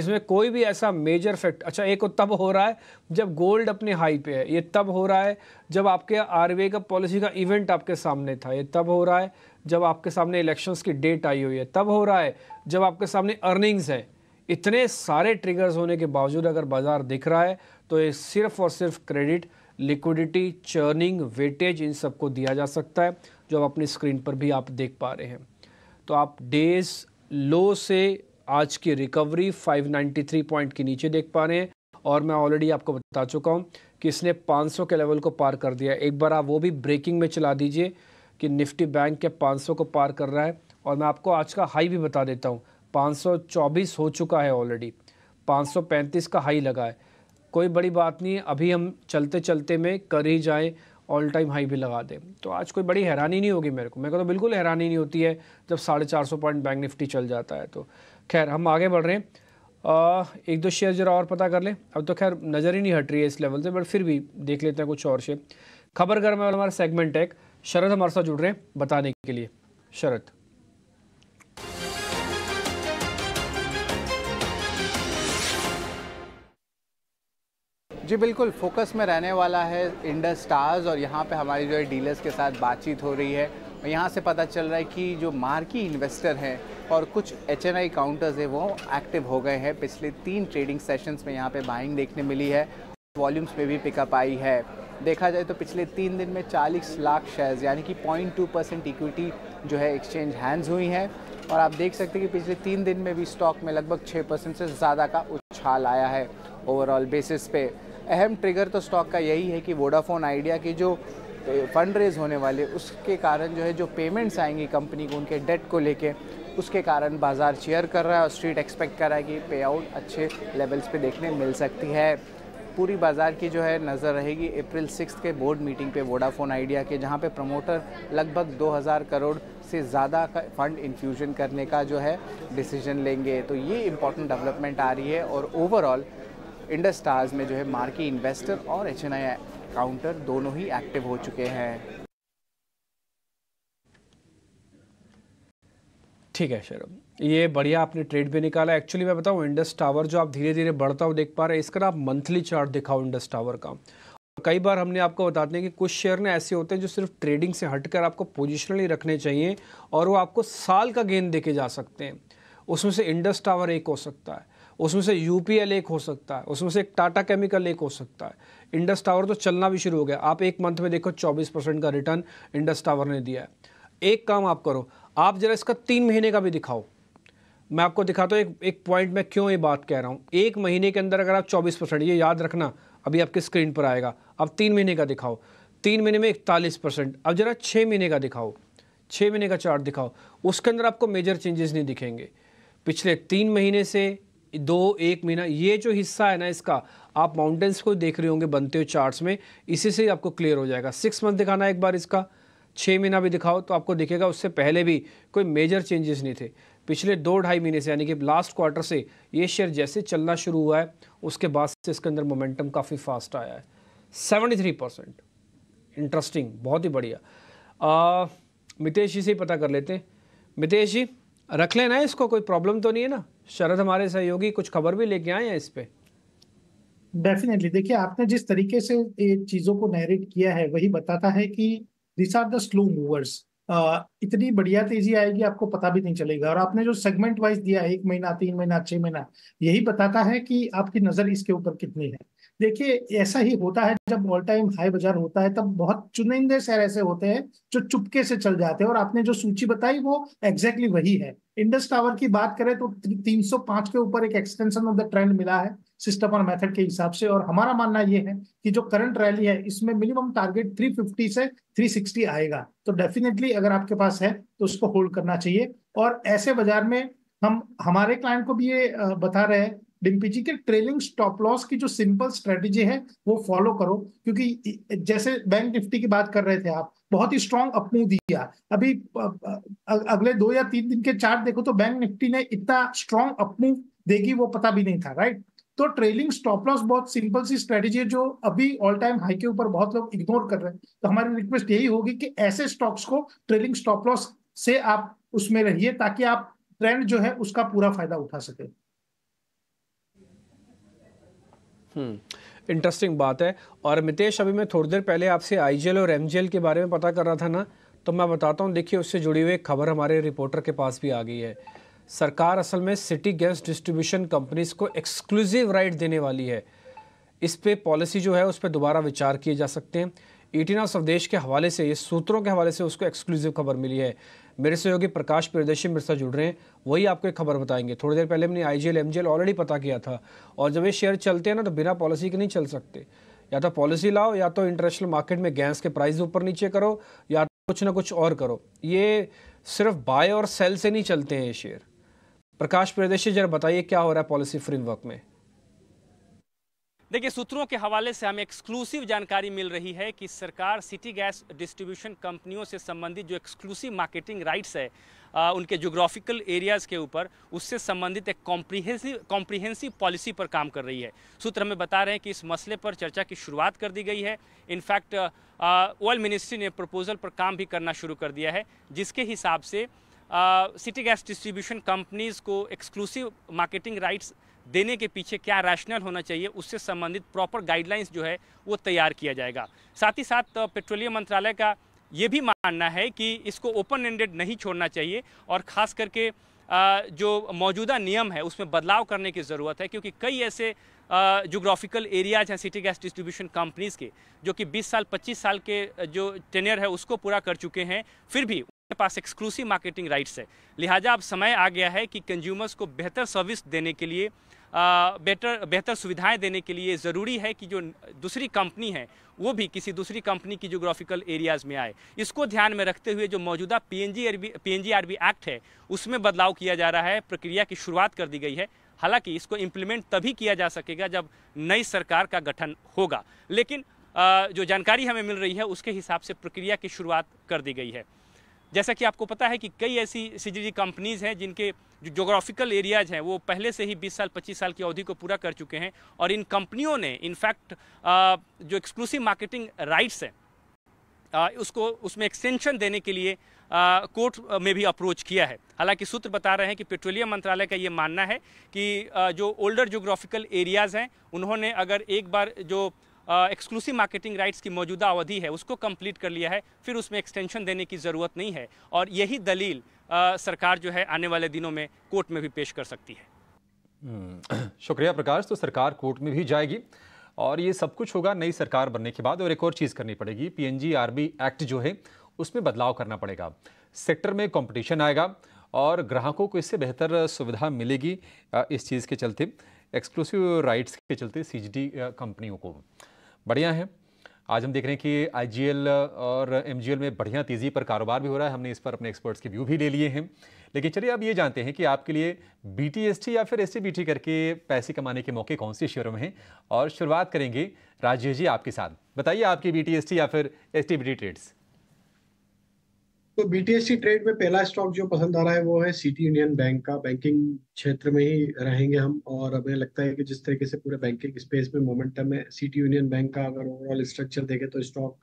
Speaker 2: इसमें कोई भी ऐसा मेजर फैक्ट अच्छा एक तब हो रहा है जब गोल्ड अपने हाई पे है ये तब हो रहा है जब आपके आर का पॉलिसी का इवेंट आपके सामने था ये तब हो रहा है जब आपके सामने इलेक्शंस की डेट आई हुई है तब हो रहा है जब आपके सामने अर्निंग्स है इतने सारे ट्रिगर्स होने के बावजूद अगर बाज़ार दिख रहा है तो ये सिर्फ और सिर्फ क्रेडिट लिक्विडिटी चर्निंग वेटेज इन सबको दिया जा सकता है जो आप अपनी स्क्रीन पर भी आप देख पा रहे हैं तो आप डेज लो से आज की रिकवरी 593 पॉइंट के नीचे देख पा रहे हैं और मैं ऑलरेडी आपको बता चुका हूँ कि इसने 500 के लेवल को पार कर दिया एक बार आप वो भी ब्रेकिंग में चला दीजिए कि निफ्टी बैंक के 500 को पार कर रहा है और मैं आपको आज का हाई भी बता देता हूँ 524 हो चुका है ऑलरेडी 535 का हाई लगा है कोई बड़ी बात नहीं है अभी हम चलते चलते में कर ही जाएँ ऑल टाइम हाई भी लगा दें तो आज कोई बड़ी हैरानी नहीं होगी मेरे को मेरे को तो बिल्कुल हैरानी नहीं होती है जब साढ़े चार सौ पॉइंट बैंक निफ्टी चल जाता है तो खैर हम आगे बढ़ रहे हैं आ, एक दो शेयर जरा और पता कर लें अब तो खैर नज़र ही नहीं हट रही है इस लेवल से बट फिर भी देख लेते हैं कुछ और शेयर खबर घर में हमारा सेगमेंट है शरद हमारे साथ जुड़ रहे हैं बताने के लिए शरद
Speaker 7: जी बिल्कुल फोकस में रहने वाला है इंडस स्टार्स और यहाँ पे हमारी जो है डीलर्स के साथ बातचीत हो रही है और यहाँ से पता चल रहा है कि जो मार्की इन्वेस्टर हैं और कुछ एच एन आई काउंटर्स हैं वो एक्टिव हो गए हैं पिछले तीन ट्रेडिंग सेशंस में यहाँ पे बाइंग देखने मिली है वॉल्यूम्स में भी पिकअप आई है देखा जाए तो पिछले तीन दिन में 40 लाख शेयर्स यानी कि 0.2 परसेंट इक्विटी जो है एक्सचेंज हैंड्स हुई हैं और आप देख सकते हैं कि पिछले तीन दिन में भी स्टॉक में लगभग छः परसेंट से ज़्यादा का उछाल आया है ओवरऑल बेसिस पे अहम ट्रिगर तो स्टॉक का यही है कि वोडाफोन आइडिया की जो फंड रेज होने वाले उसके कारण जो है जो पेमेंट्स आएंगी कंपनी को उनके डेट को लेके उसके कारण बाज़ार चेयर कर रहा है और स्ट्रीट एक्सपेक्ट कर रहा है कि पे आउट अच्छे लेवल्स पे देखने मिल सकती है पूरी बाज़ार की जो है नज़र रहेगी अप्रैल सिक्स के बोर्ड मीटिंग पे वोडाफोन आइडिया के जहाँ पे प्रमोटर लगभग 2000 करोड़ से ज़्यादा फ़ंड इन्फ्यूजन करने का जो है डिसीजन लेंगे तो ये इंपॉर्टेंट डेवलपमेंट आ रही है और ओवरऑल इंडस्टार्स में जो है मार्की इन्वेस्टर और एच काउंटर दोनों ही एक्टिव हो चुके हैं
Speaker 2: ठीक है शरभ ये बढ़िया आपने ट्रेड भी निकाला एक्चुअली मैं बताऊँ इंडस टावर जो आप धीरे धीरे बढ़ता हुआ देख पा रहे हैं इसका आप मंथली चार्ट दिखाओ इंडस टावर का कई बार हमने आपको बता दें कि कुछ शेयर ना ऐसे होते हैं जो सिर्फ ट्रेडिंग से हटकर आपको पोजिशनली रखने चाहिए और वो आपको साल का गेन देके जा सकते हैं उसमें से इंडस टावर एक हो सकता है उसमें से यू एक हो सकता है उसमें से एक टाटा केमिकल एक हो सकता है इंडस टावर तो चलना भी शुरू हो गया आप एक मंथ में देखो 24 परसेंट का रिटर्न इंडस टावर ने दिया है एक काम आप करो आप जरा इसका तीन महीने का भी दिखाओ मैं आपको दिखाता हूँ एक एक पॉइंट में क्यों ये बात कह रहा हूँ एक महीने के अंदर अगर आप 24 परसेंट ये याद रखना अभी आपके स्क्रीन पर आएगा अब तीन महीने का दिखाओ तीन महीने में इकतालीस परसेंट अब ज़रा छः महीने का दिखाओ छः महीने का चार्ट दिखाओ उसके अंदर आपको मेजर चेंजेस नहीं दिखेंगे पिछले तीन महीने से दो एक महीना ये जो हिस्सा है ना इसका आप माउंटेन्स को देख रहे होंगे बनते हुए चार्ट्स में इसी से आपको क्लियर हो जाएगा सिक्स मंथ दिखाना एक बार इसका छः महीना भी दिखाओ तो आपको दिखेगा उससे पहले भी कोई मेजर चेंजेस नहीं थे पिछले दो ढाई महीने से यानी कि लास्ट क्वार्टर से ये शेयर जैसे चलना शुरू हुआ है उसके बाद से इसके अंदर मोमेंटम काफ़ी फास्ट आया है 73 परसेंट इंटरेस्टिंग बहुत ही बढ़िया मितेश जी से ही पता कर लेते हैं मितेश जी रख लेना इसको कोई प्रॉब्लम तो नहीं है ना शरद हमारे सहयोगी कुछ खबर भी लेके आए हैं इस पर
Speaker 6: डेफिनेटली देखिए आपने जिस तरीके से चीजों को नैरेट किया है वही बताता है कि this are the slow movers इतनी बढ़िया तेजी आएगी आपको पता भी नहीं चलेगा और आपने जो सेगमेंट वाइज दिया है एक महीना तीन महीना छह महीना यही बताता है कि आपकी नजर इसके ऊपर कितनी है देखिए ऐसा ही होता है जब ऑल टाइम हाई बाजार होता है तब बहुत चुनिंदे शेयर ऐसे होते हैं जो चुपके से चल जाते हैं और आपने जो सूची बताई वो एग्जैक्टली exactly वही है इंडस टावर की बात करें तो 305 के ऊपर एक एक्सटेंशन ऑफ द ट्रेंड मिला है सिस्टम और मेथड के हिसाब से और हमारा मानना यह है कि जो करंट रैली है इसमें मिनिमम टारगेट 350 से 360 आएगा तो डेफिनेटली अगर आपके पास है तो उसको होल्ड करना चाहिए और ऐसे बाजार में हम हमारे क्लाइंट को भी ये बता रहे हैं डिम्पी जी के ट्रेलिंग स्टॉप लॉस की जो सिंपल स्ट्रेटेजी है वो फॉलो करो क्योंकि जैसे बैंक निफ्टी की बात कर रहे थे आप बहुत ही स्ट्रॉन्ग अपमूव दिया अभी अगले दो या तीन दिन के चार्ट देखो तो बैंक निफ्टी ने इतना स्ट्रॉन्ग अपमूव देगी वो पता भी नहीं था राइट तो ट्रेलिंग स्टॉप लॉस बहुत सिंपल सी स्ट्रेटेजी है जो अभी ऑल टाइम हाई के ऊपर बहुत लोग इग्नोर कर रहे हैं तो हमारी रिक्वेस्ट यही होगी कि ऐसे स्टॉक्स को ट्रेलिंग स्टॉप लॉस से आप उसमें रहिए ताकि आप ट्रेंड जो है उसका पूरा फायदा उठा सके
Speaker 2: इंटरेस्टिंग हम्म। बात है और मितेश अभी मैं थोड़ी देर पहले आपसे आईजीएल और एमजीएल के बारे में पता कर रहा था ना तो मैं बताता हूँ देखिए उससे जुड़ी हुई खबर हमारे रिपोर्टर के पास भी आ गई है सरकार असल में सिटी गैस डिस्ट्रीब्यूशन कंपनीज को एक्सक्लूसिव राइट देने वाली है इस पे पॉलिसी जो है उस पर दोबारा विचार किए जा सकते हैं ईटीना e स्वदेश के हवाले से ये सूत्रों के हवाले से उसको एक्सक्लूसिव खबर मिली है मेरे सहयोगी प्रकाश प्रियदर्शी साथ जुड़ रहे हैं वही आपको एक खबर बताएंगे थोड़ी देर पहले हमने आई जी एल ऑलरेडी पता किया था और जब ये शेयर चलते हैं ना तो बिना पॉलिसी के नहीं चल सकते या तो पॉलिसी लाओ या तो इंटरनेशनल मार्केट में गैस के प्राइस ऊपर नीचे करो या तो कुछ ना कुछ और करो ये सिर्फ बाय और सेल से नहीं चलते हैं ये शेयर प्रकाश प्रदेश जरा बताइए क्या हो रहा है पॉलिसी फ्रेमवर्क में
Speaker 10: देखिए सूत्रों के हवाले से हमें एक्सक्लूसिव जानकारी मिल रही है कि सरकार सिटी गैस डिस्ट्रीब्यूशन कंपनियों से संबंधित जो एक्सक्लूसिव मार्केटिंग राइट्स है आ, उनके जोग्राफिकल एरियाज़ के ऊपर उससे संबंधित एक कॉम्प्रीहेंसिव कॉम्प्रीहेंसिव पॉलिसी पर काम कर रही है सूत्र हमें बता रहे हैं कि इस मसले पर चर्चा की शुरुआत कर दी गई है इनफैक्ट ऑयल मिनिस्ट्री ने प्रपोजल पर काम भी करना शुरू कर दिया है जिसके हिसाब से सिटी गैस डिस्ट्रीब्यूशन कंपनीज़ को एक्सक्लूसिव मार्केटिंग राइट्स देने के पीछे क्या रैशनल होना चाहिए उससे संबंधित प्रॉपर गाइडलाइंस जो है वो तैयार किया जाएगा साथ ही साथ पेट्रोलियम मंत्रालय का ये भी मानना है कि इसको ओपन एंडेड नहीं छोड़ना चाहिए और ख़ास करके जो मौजूदा नियम है उसमें बदलाव करने की ज़रूरत है क्योंकि कई ऐसे जोग्राफिकल एरियाज हैं सिटी गैस डिस्ट्रीब्यूशन कंपनीज़ के जो कि 20 साल 25 साल के जो टेनियर है उसको पूरा कर चुके हैं फिर भी उनके पास एक्सक्लूसिव मार्केटिंग राइट्स है लिहाजा अब समय आ गया है कि कंज्यूमर्स को बेहतर सर्विस देने के लिए बेटर बेहतर सुविधाएं देने के लिए ज़रूरी है कि जो दूसरी कंपनी है वो भी किसी दूसरी कंपनी की जोग्राफिकल एरियाज़ में आए इसको ध्यान में रखते हुए जो मौजूदा पी एन जी एक्ट है उसमें बदलाव किया जा रहा है प्रक्रिया की शुरुआत कर दी गई है हालांकि इसको इम्प्लीमेंट तभी किया जा सकेगा जब नई सरकार का गठन होगा लेकिन जो जानकारी हमें मिल रही है उसके हिसाब से प्रक्रिया की शुरुआत कर दी गई है जैसा कि आपको पता है कि कई ऐसी सीजीजी कंपनीज़ हैं जिनके जो जोग्राफिकल एरियाज़ हैं वो पहले से ही 20 साल 25 साल की अवधि को पूरा कर चुके हैं और इन कंपनियों ने इनफैक्ट जो एक्सक्लूसिव मार्केटिंग राइट्स हैं उसको उसमें एक्सटेंशन देने के लिए कोर्ट में भी अप्रोच किया है हालांकि सूत्र बता रहे हैं कि पेट्रोलियम मंत्रालय का ये मानना है कि जो ओल्डर जोग्राफिकल एरियाज़ हैं उन्होंने अगर एक बार जो एक्सक्लूसिव मार्केटिंग राइट्स की मौजूदा अवधि है उसको कंप्लीट कर लिया है फिर उसमें एक्सटेंशन देने की ज़रूरत नहीं है और यही दलील आ, सरकार जो है आने वाले दिनों में कोर्ट में भी पेश कर सकती है
Speaker 1: हम्म, शुक्रिया प्रकाश तो सरकार कोर्ट में भी जाएगी और ये सब कुछ होगा नई सरकार बनने के बाद और एक और चीज़ करनी पड़ेगी पी आरबी एक्ट जो है उसमें बदलाव करना पड़ेगा सेक्टर में कंपटीशन आएगा और ग्राहकों को इससे बेहतर सुविधा मिलेगी इस चीज़ के चलते एक्सक्लूसिव राइट्स के चलते सीजीडी कंपनियों को बढ़िया है आज हम देख रहे हैं कि आई और एम में बढ़िया तेज़ी पर कारोबार भी हो रहा है हमने इस पर अपने एक्सपर्ट्स के व्यू भी ले लिए हैं लेकिन चलिए अब ये जानते हैं कि आपके लिए बी या फिर टी करके पैसे कमाने के मौके कौन से शेयरों में हैं और शुरुआत करेंगे राजेश जी आपके साथ बताइए आपकी बी या फिर एस ट्रेड्स
Speaker 4: तो बीटीएससी ट्रेड में पहला स्टॉक जो पसंद आ रहा है वो है सिटी यूनियन बैंक का बैंकिंग क्षेत्र में ही रहेंगे हम और हमें लगता है कि जिस तरीके से पूरे बैंकिंग स्पेस में मोमेंटम है सिटी यूनियन बैंक का अगर ओवरऑल स्ट्रक्चर देखें तो स्टॉक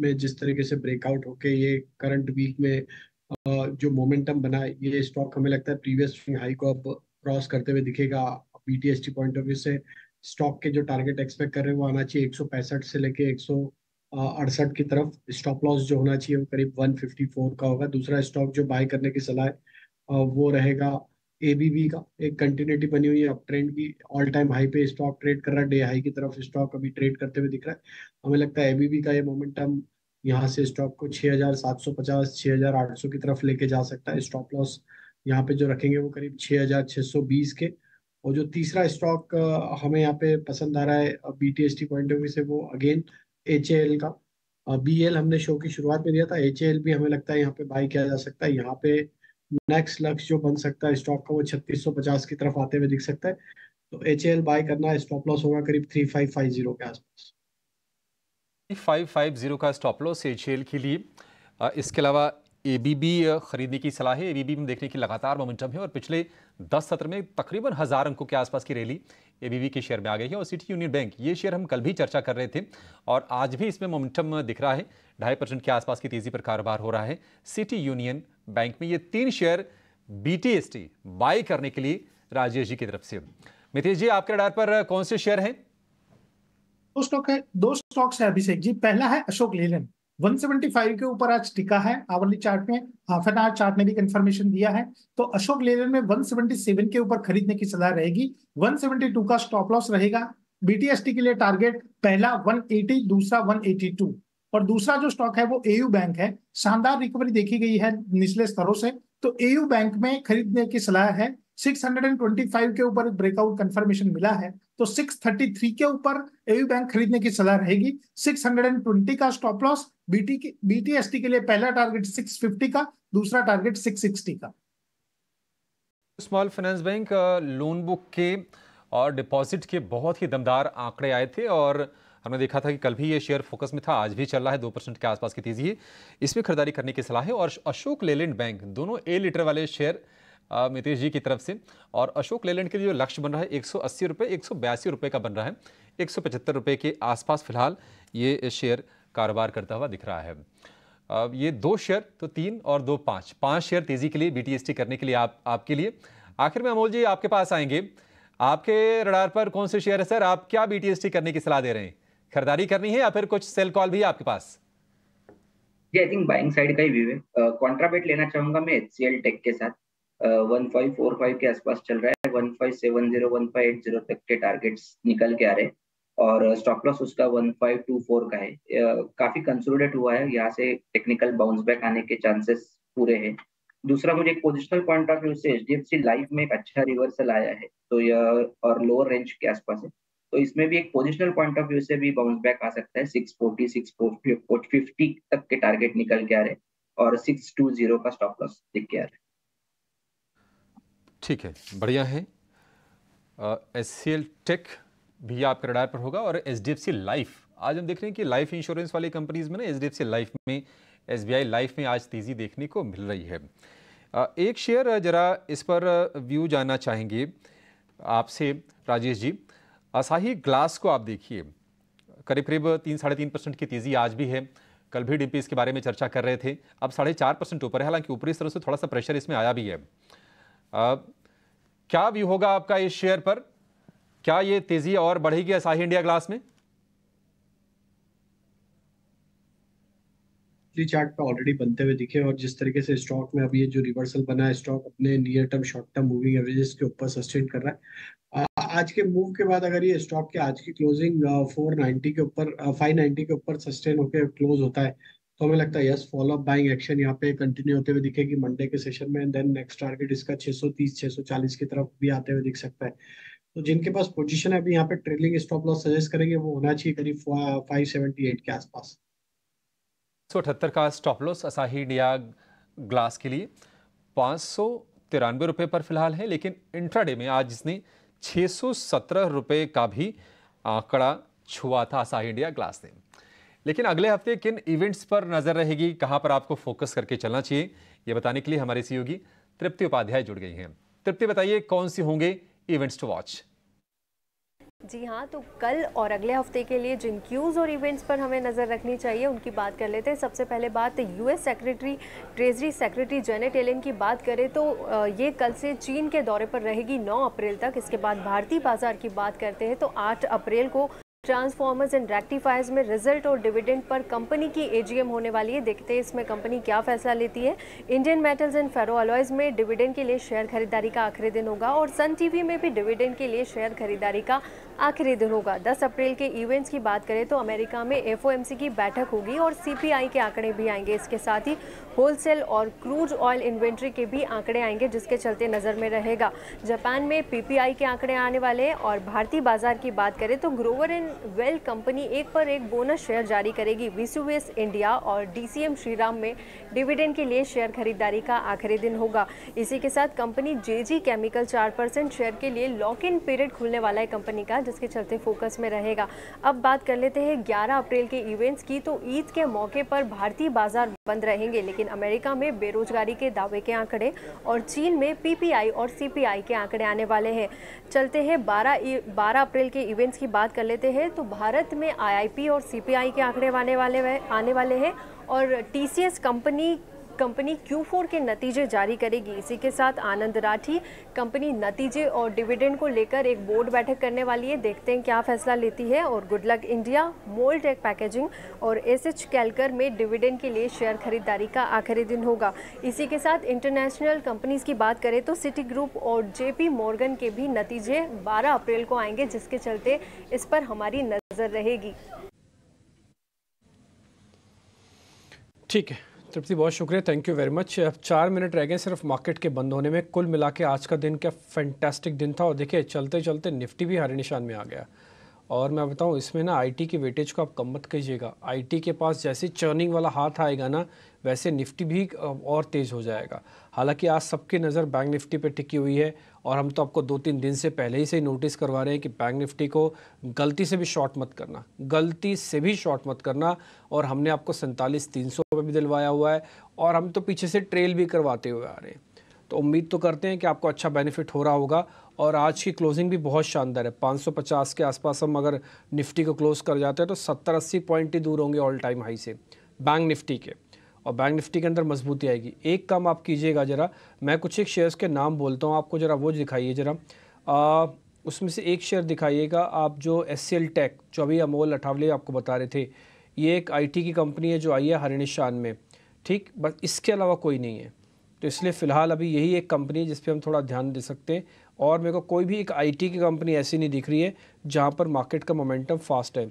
Speaker 4: में जिस तरीके से ब्रेकआउट होके ये करंट वीक में जो मोमेंटम बना ये स्टॉक हमें लगता है प्रीवियस हाई को अब क्रॉस करते हुए दिखेगा बीटीएसटी पॉइंट ऑफ व्यू से स्टॉक के जो टारगेट एक्सपेक्ट कर रहे हैं वो आना चाहिए एक से लेके एक अड़सठ की तरफ स्टॉप लॉस जो होना चाहिए वो करीब 154 का होगा दूसरा स्टॉक जो बाय करने की सलाह वो रहेगा एबीबी का एक कंटिन्यूटी बनी हुई है अप ट्रेंड की ऑल टाइम हाई पे स्टॉक ट्रेड कर रहा है डे हाई की तरफ स्टॉक अभी ट्रेड करते हुए दिख रहा है हमें लगता है एबीबी का ये मोमेंटम यहाँ से स्टॉक को 6,750 6,800 की तरफ लेके जा सकता है स्टॉप लॉस यहाँ पे जो रखेंगे वो करीब 6,620 के और जो तीसरा स्टॉक हमें यहाँ पे पसंद आ रहा है B T S T point of view से वो अगेन एच का बी एल हमने शो की शुरुआत में दिया था एच भी हमें लगता है यहाँ पे बाई किया जा सकता है यहाँ पे नेक्स्ट लक्ष्य जो बन सकता है स्टॉक का वो 3650 की तरफ आते हुए दिख सकता है तो एच बाय करना स्टॉप लॉस होगा करीब थ्री फाइव फाइव जीरो के आसपास
Speaker 1: फाइव फाइव जीरो का स्टॉप लॉस एच के लिए इसके अलावा एबीबी खरीदने की सलाह है एबीबी में देखने की लगातार मोमेंटम है और पिछले दस सत्र में तकरीबन हज़ार अंकों के आसपास की रैली एबीबी के शेयर में आ गई है और सिटी यूनियन बैंक ये शेयर हम कल भी चर्चा कर रहे थे और आज भी इसमें मोमेंटम दिख रहा है ढाई परसेंट के आसपास की तेजी पर कारोबार हो रहा है सिटी यूनियन बैंक में ये तीन शेयर बीटीएसटी बाय करने के लिए राजेश जी की तरफ से मितेश जी आपके आधार पर कौन से शेयर हैं
Speaker 6: दो स्टॉक है दो स्टॉक्स है अभिषेक जी पहला है अशोक लेलन 175 के ऊपर आज टिका है आवरली चार्ट में हाफ एन आवर चार्ट ने भी कंफर्मेशन दिया है तो अशोक लेलन में 177 के ऊपर खरीदने की सलाह रहेगी 172 का स्टॉप लॉस रहेगा बीटीएसटी के लिए टारगेट पहला 180 दूसरा 182 और दूसरा जो स्टॉक है वो एयू बैंक है शानदार रिकवरी देखी गई है निचले स्तरों से तो एयू बैंक में खरीदने की सलाह है 625 के ऊपर ब्रेकआउट कंफर्मेशन मिला है तो 633 के ऊपर एवी बैंक खरीदने की सलाह रहेगी 620 का स्टॉप लॉस बीटी के बीटीएसटी के लिए पहला टारगेट 650 का दूसरा टारगेट 660 का
Speaker 1: small finance bank loan book के और डिपॉजिट के बहुत ही दमदार आंकड़े आए थे और हमने देखा था कि कल भी ये शेयर फोकस में था आज भी चल रहा है दो परसेंट के आसपास की तेजी है इसमें खरीदारी करने की सलाह है और अशोक लेलैंड बैंक दोनों ए लीटर वाले शेयर मितेश जी की तरफ से और अशोक लेलैंड के लिए जो लक्ष्य बन रहा है एक सौ अस्सी रुपये का बन रहा है एक सौ के आसपास फिलहाल ये शेयर कारोबार करता हुआ दिख रहा है अब ये दो शेयर तो तीन और दो पाँच पाँच शेयर तेज़ी के लिए बी करने के लिए आप आपके लिए आखिर में अमोल जी आपके पास आएंगे आपके रडार पर कौन से शेयर है सर आप क्या बी करने की सलाह दे रहे हैं खरीदारी करनी है या फिर कुछ सेल कॉल भी है आपके पास
Speaker 5: आई थिंक बाइंग साइड का ही व्यू है कॉन्ट्राबेट लेना चाहूंगा मैं एच टेक के साथ 1545 के आसपास चल रहा है 1570 1580 तक के टारगेट्स निकल के आ रहे और स्टॉप लॉस उसका 1524 का है काफी कंसोलिडेट हुआ है यहाँ से टेक्निकल बाउंस बैक आने के चांसेस पूरे हैं दूसरा मुझे पोजिशनल पॉइंट ऑफ व्यू से H D F C life में एक अच्छा रिवर्सल आया है तो यह और लोअर रेंज के आसपास है तो इसमें भी एक पोजिशनल पॉइंट ऑफ व्यू से भी बाउंस बैक आ सकता है सिक्स फोर्टी सिक्स फिफ्टी तक के टारगेट निकल के आ रहे और सिक्स टू जीरो का स्टॉप लॉस दिख के आ रहे हैं
Speaker 1: ठीक है बढ़िया है एस सी एल टेक भी आपके रडार पर होगा और H D F C life आज हम देख रहे हैं कि लाइफ इंश्योरेंस वाली कंपनीज में ना H D F C life में एस बी आई लाइफ में आज तेज़ी देखने को मिल रही है एक शेयर जरा इस पर व्यू जानना चाहेंगे आपसे राजेश जी असाही ग्लास को आप देखिए करीब करीब तीन साढ़े तीन परसेंट की तेज़ी आज भी है कल भी डिम्पी इसके बारे में चर्चा कर रहे थे अब साढ़े चार परसेंट ऊपर है हालांकि ऊपरी स्तर से थोड़ा सा प्रेशर इसमें आया भी है क्या व्यू होगा आपका इस शेयर पर क्या ये तेजी और बढ़ेगी असाही इंडिया ग्लास में
Speaker 4: चार्ट पे तो ऑलरेडी बनते हुए दिखे और जिस तरीके से स्टॉक में अभी ये जो रिवर्सल बना है स्टॉक अपने near term short term moving averages के ऊपर सस्टेन कर रहा है आज के मूव के बाद अगर ये स्टॉक के आज की क्लोजिंग 490 के ऊपर 590 के ऊपर सस्टेन होकर क्लोज होता है तो हमें लगता है yes follow up buying action यहाँ पे कंटिन्यू होते हुए दिखेगी मंडे के सेशन में देन नेक्स्ट टारगेट इसका 630 640 की तरफ भी आते हुए दिख सकता है तो जिनके पास पोजीशन है अभी यहाँ पे ट्रेलिंग स्टॉप लॉस सजेस्ट करेंगे वो होना चाहिए करीब फाइव के आसपास
Speaker 1: सौ अठहत्तर का स्टॉप लॉस असाही डिया ग्लास के लिए पाँच सौ पर फिलहाल है लेकिन इंट्राडे में आज इसने छः सौ का भी आंकड़ा छुआ था असाही इंडिया ग्लास ने लेकिन अगले हफ्ते किन इवेंट्स पर नजर रहेगी कहां पर आपको फोकस करके चलना चाहिए ये बताने के लिए हमारे सहयोगी तृप्ति उपाध्याय जुड़ गई हैं तृप्ति बताइए कौन सी होंगे इवेंट्स टू वॉच
Speaker 9: जी हाँ तो कल और अगले हफ्ते के लिए जिन क्यूज़ और इवेंट्स पर हमें नज़र रखनी चाहिए उनकी बात कर लेते हैं सबसे पहले बात US secretary treasury secretary Janet Yellen की बात करें तो ये कल से चीन के दौरे पर रहेगी 9 अप्रैल तक इसके बाद भारतीय बाजार की बात करते हैं तो 8 अप्रैल को ट्रांसफॉर्मर्स एंड रेक्टिफायर्स में रिजल्ट और डिविडेंड पर कंपनी की एजीएम होने वाली है देखते हैं इसमें कंपनी क्या फैसला लेती है Indian Metals and Ferro Alloys में डिविडेंड के लिए शेयर खरीदारी का आखिरी दिन होगा और सन टीवी में भी डिविडेंड के लिए शेयर खरीदारी का आखिरी दिन होगा 10 अप्रैल के इवेंट्स की बात करें तो अमेरिका में एफओएमसी की बैठक होगी और सीपीआई के आंकड़े भी आएंगे इसके साथ ही होलसेल और क्रूड ऑयल इन्वेंट्री के भी आंकड़े आएंगे जिसके चलते नज़र में रहेगा जापान में पीपीआई के आंकड़े आने वाले हैं और भारतीय बाजार की बात करें तो ग्रोवर एंड वेल कंपनी एक पर एक बोनस शेयर जारी करेगी वीसीवीएस इंडिया और डी श्रीराम में डिविडेंड के लिए शेयर खरीदारी का आखिरी दिन होगा इसी के साथ कंपनी जे केमिकल चार शेयर के लिए लॉक इन पीरियड खुलने वाला है कंपनी का जिसके चलते फोकस में रहेगा अब बात कर लेते हैं ग्यारह अप्रैल के इवेंट्स की तो ईद के मौके पर भारतीय बाजार बंद रहेंगे लेकिन अमेरिका में बेरोजगारी के दावे के आंकड़े और चीन में पीपीआई और सीपीआई के आंकड़े आने वाले हैं चलते हैं 12 12 अप्रैल के इवेंट्स की बात कर लेते हैं तो भारत में आईआईपी और सीपीआई के आंकड़े आने वाले आने वाले हैं और टीसीएस कंपनी कंपनी Q4 के नतीजे जारी करेगी इसी के साथ आनंद राठी कंपनी नतीजे और डिविडेंड को लेकर एक बोर्ड बैठक करने वाली है देखते हैं क्या फैसला लेती है और Good Luck India Mold Tek Packaging और एस एच कैलकर में डिविडेंड के लिए शेयर खरीदारी का आखिरी दिन होगा इसी के साथ इंटरनेशनल कंपनीज की बात करें तो सिटी ग्रुप और जेपी मॉर्गन के भी नतीजे बारह अप्रैल को आएंगे जिसके चलते इस पर हमारी नज़र रहेगी
Speaker 2: ठीक है तृप्ति बहुत शुक्रिया थैंक यू वेरी मच अब चार मिनट रह गए सिर्फ मार्केट के बंद होने में कुल मिला के आज का दिन क्या फैंटेस्टिक दिन था और देखिए चलते चलते निफ्टी भी हरे निशान में आ गया और मैं बताऊं इसमें ना आईटी की वेटेज को आप कम मत कीजिएगा आईटी के पास जैसे चर्निंग वाला हाथ आएगा ना वैसे निफ्टी भी और तेज़ हो जाएगा हालांकि आज सबकी नज़र बैंक निफ्टी पे टिकी हुई है और हम तो आपको दो तीन दिन से पहले ही से नोटिस करवा रहे हैं कि बैंक निफ्टी को गलती से भी शॉर्ट मत करना गलती से भी शॉर्ट मत करना और हमने आपको सैंतालीस तीन सौ भी दिलवाया हुआ है और हम तो पीछे से ट्रेल भी करवाते हुए आ रहे हैं तो उम्मीद तो करते हैं कि आपको अच्छा बेनिफिट हो रहा होगा और आज की क्लोजिंग भी बहुत शानदार है 550 के आसपास हम अगर निफ्टी को क्लोज कर जाते हैं तो 70-80 पॉइंट ही दूर होंगे ऑल टाइम हाई से बैंक निफ्टी के और बैंक निफ्टी के अंदर मजबूती आएगी एक काम आप कीजिएगा ज़रा मैं कुछ एक शेयर्स के नाम बोलता हूँ आपको ज़रा वो दिखाइए ज़रा उसमें से एक शेयर दिखाइएगा आप जो एस टेक जो अभी अमोल अठावले आपको बता रहे थे ये एक आईटी की कंपनी है जो आई है हरिनिशान में ठीक बस इसके अलावा कोई नहीं है तो इसलिए फ़िलहाल अभी यही एक कंपनी है जिस पर हम थोड़ा ध्यान दे सकते हैं और मेरे को कोई भी एक आईटी की कंपनी ऐसी नहीं दिख रही है जहाँ पर मार्केट का मोमेंटम फास्ट है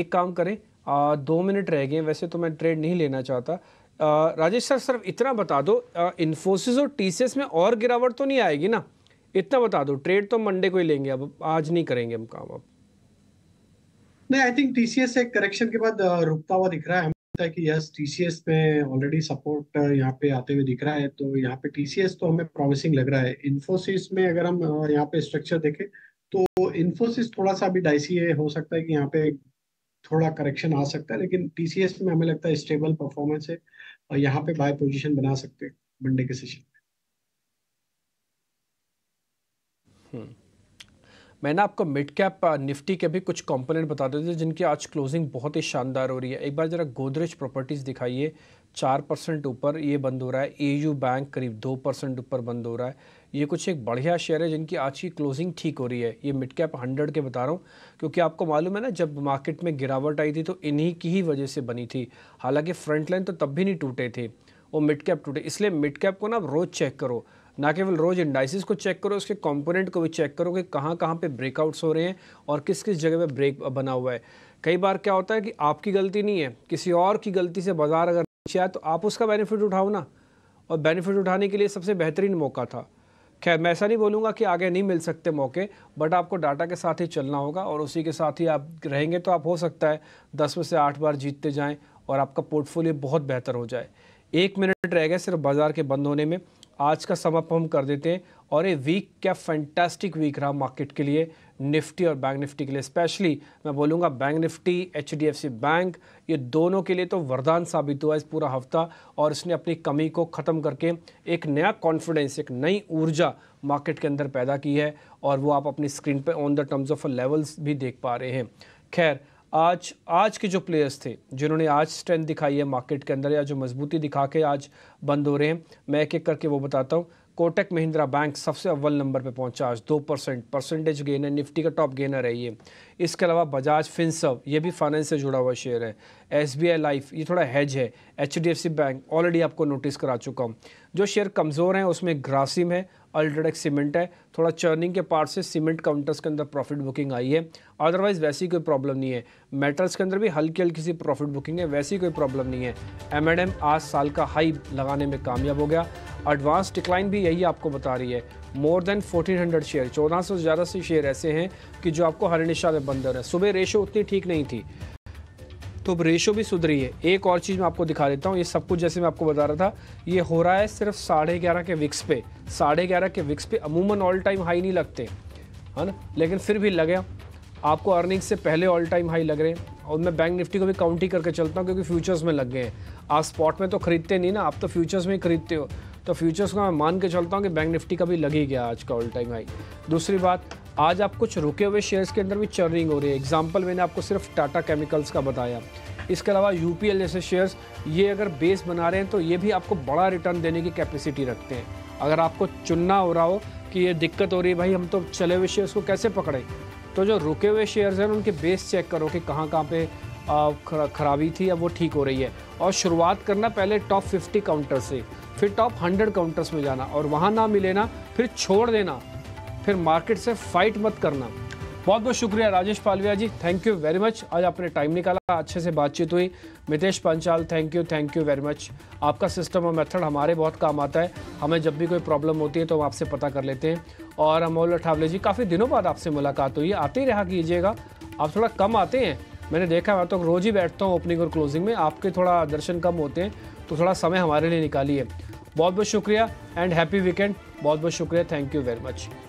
Speaker 2: एक काम करें आ, दो मिनट रह गए वैसे तो मैं ट्रेड नहीं लेना चाहता राजेश सर सिर्फ इतना बता दो इन्फोसिस और टी में और गिरावट तो नहीं आएगी ना इतना बता दो ट्रेड तो मंडे को ही लेंगे अब आज नहीं करेंगे हम काम अब
Speaker 4: नहीं आई थिंक टीसीएस एक करेक्शन के बाद रुकता हुआ दिख रहा है है कि यस टीसीएस में ऑलरेडी सपोर्ट यहाँ पे आते हुए दिख रहा है तो यहाँ पे टीसीएस तो हमें प्रॉमिसिंग लग रहा है इन्फोसिस में अगर हम यहाँ पे स्ट्रक्चर देखें तो इन्फोसिस थोड़ा सा अभी डाइसी हो सकता है कि यहाँ पे थोड़ा करेक्शन आ सकता है लेकिन टीसीएस में हमें लगता है स्टेबल परफॉर्मेंस है और यहाँ पे बाय पोजीशन बना सकते हैं मंडे के सेशन में
Speaker 2: हम्म। मैंने आपको मिड कैप निफ्टी के भी कुछ कंपोनेंट बता देते हैं जिनकी आज क्लोजिंग बहुत ही शानदार हो रही है एक बार जरा गोदरेज प्रॉपर्टीज़ दिखाइए चार परसेंट ऊपर ये बंद हो रहा है एयू बैंक करीब दो परसेंट ऊपर बंद हो रहा है ये कुछ एक बढ़िया शेयर है जिनकी आज की क्लोजिंग ठीक हो रही है ये मिड कैप हंड्रेड के बता रहा हूँ क्योंकि आपको मालूम है ना जब मार्केट में गिरावट आई थी तो इन्हीं की ही वजह से बनी थी हालांकि फ्रंट लाइन तो तब भी नहीं टूटे थे वो मिड कैप टूटे इसलिए मिड कैप को ना आप रोज़ चेक करो ना केवल रोज़ इंडाइसिस को चेक करो उसके कॉम्पोनेंट को भी चेक करो कि कहाँ कहाँ पे ब्रेकआउट्स हो रहे हैं और किस किस जगह पर ब्रेक बना हुआ है कई बार क्या होता है कि आपकी गलती नहीं है किसी और की गलती से बाज़ार अगर नीचे आए तो आप उसका बेनिफिट उठाओ ना और बेनिफिट उठाने के लिए सबसे बेहतरीन मौका था खैर मैं ऐसा नहीं बोलूँगा कि आगे नहीं मिल सकते मौके बट आपको डाटा के साथ ही चलना होगा और उसी के साथ ही आप रहेंगे तो आप हो सकता है दस में से आठ बार जीतते जाएँ और आपका पोर्टफोलियो बहुत बेहतर हो जाए एक मिनट रह गए सिर्फ बाज़ार के बंद होने में आज का समअप हम कर देते हैं और ये वीक क्या फैंटास्टिक वीक रहा मार्केट के लिए निफ्टी और बैंक निफ्टी के लिए स्पेशली मैं बोलूँगा बैंक निफ्टी एच बैंक ये दोनों के लिए तो वरदान साबित हुआ इस पूरा हफ्ता और इसने अपनी कमी को ख़त्म करके एक नया कॉन्फिडेंस एक नई ऊर्जा मार्केट के अंदर पैदा की है और वो आप अपनी स्क्रीन पर on the terms of levels भी देख पा रहे हैं खैर आज आज के जो प्लेयर्स थे जिन्होंने आज स्ट्रेंथ दिखाई है मार्केट के अंदर या जो मजबूती दिखा के आज बंद हो रहे हैं मैं एक एक करके वो बताता हूँ कोटक महिंद्रा बैंक सबसे अव्वल नंबर पे पहुंचा आज दो परसेंट परसेंटेज गेनर निफ्टी का टॉप गेनर है ये इसके अलावा बजाज फिंसव ये भी फाइनेंस से जुड़ा हुआ शेयर है एस बी आई लाइफ ये थोड़ा हैज है H D F C bank already आपको नोटिस करा चुका हूँ जो शेयर कमज़ोर हैं उसमें ग्रासिम है अल्ट्राटेक सीमेंट है थोड़ा चर्निंग के पार्ट से सीमेंट काउंटर्स के अंदर प्रॉफिट बुकिंग आई है अदरवाइज वैसी कोई प्रॉब्लम नहीं है मेटल्स के अंदर भी हल्की हल्की सी प्रॉफिट बुकिंग है वैसी कोई प्रॉब्लम नहीं है एम एंड एम आज साल का हाई लगाने में कामयाब हो गया एडवांस डिक्लाइन भी यही आपको बता रही है मोर देन 1400 शेयर 1400 से ज़्यादा से शेयर ऐसे हैं कि जो आपको हर निशा में बंदर है सुबह रेशो उतनी ठीक नहीं थी तो अब रेशो भी सुधरी है एक और चीज़ मैं आपको दिखा देता हूँ ये सब कुछ जैसे मैं आपको बता रहा था ये हो रहा है सिर्फ साढ़े ग्यारह के विक्स पे साढ़े ग्यारह के विक्स पे अमूमन ऑल टाइम हाई नहीं लगते है ना लेकिन फिर भी लगे आपको अर्निंग से पहले ऑल टाइम हाई लग रहे हैं और मैं बैंक निफ्टी को भी काउंट ही करके चलता हूँ क्योंकि फ्यूचर्स में लग गए हैं आप स्पॉट में तो खरीदते नहीं ना आप तो फ्यूचर्स में ही खरीदते हो तो फ्यूचर्स को मैं मान के चलता हूँ कि बैंक निफ्टी का भी लग ही गया आज का ऑल टाइम हाई दूसरी बात आज आप कुछ रुके हुए शेयर्स के अंदर भी चर्निंग हो रही है एग्जाम्पल मैंने आपको सिर्फ टाटा केमिकल्स का बताया इसके अलावा यू जैसे शेयर्स ये अगर बेस बना रहे हैं तो ये भी आपको बड़ा रिटर्न देने की कैपेसिटी रखते हैं अगर आपको चुनना हो रहा हो कि ये दिक्कत हो रही है भाई हम तो चले हुए शेयर्स को कैसे पकड़ें तो जो रुके हुए शेयर्स हैं उनके बेस चेक करो कि कहाँ कहाँ पे खराबी थी अब वो ठीक हो रही है और शुरुआत करना पहले टॉप 50 काउंटर से फिर टॉप 100 काउंटर्स में जाना और वहाँ ना मिले ना फिर छोड़ देना फिर मार्केट से फाइट मत करना बहुत बहुत शुक्रिया Rajesh Palviya ji thank you very much आज आपने टाइम निकाला अच्छे से बातचीत हुई Mitesh Panchal thank you thank you very much आपका सिस्टम और मेथड हमारे बहुत काम आता है हमें जब भी कोई प्रॉब्लम होती है तो हम आपसे पता कर लेते हैं और अमोल अठावले जी काफ़ी दिनों बाद आपसे मुलाकात हुई आते ही रहा कीजिएगा आप थोड़ा कम आते हैं मैंने देखा मैं तो रोज़ ही बैठता हूँ ओपनिंग और क्लोजिंग में आपके थोड़ा दर्शन कम होते हैं तो थोड़ा समय हमारे लिए निकालिए बहुत बहुत शुक्रिया एंड हैप्पी वीकेंड बहुत बहुत शुक्रिया थैंक यू वेरी मच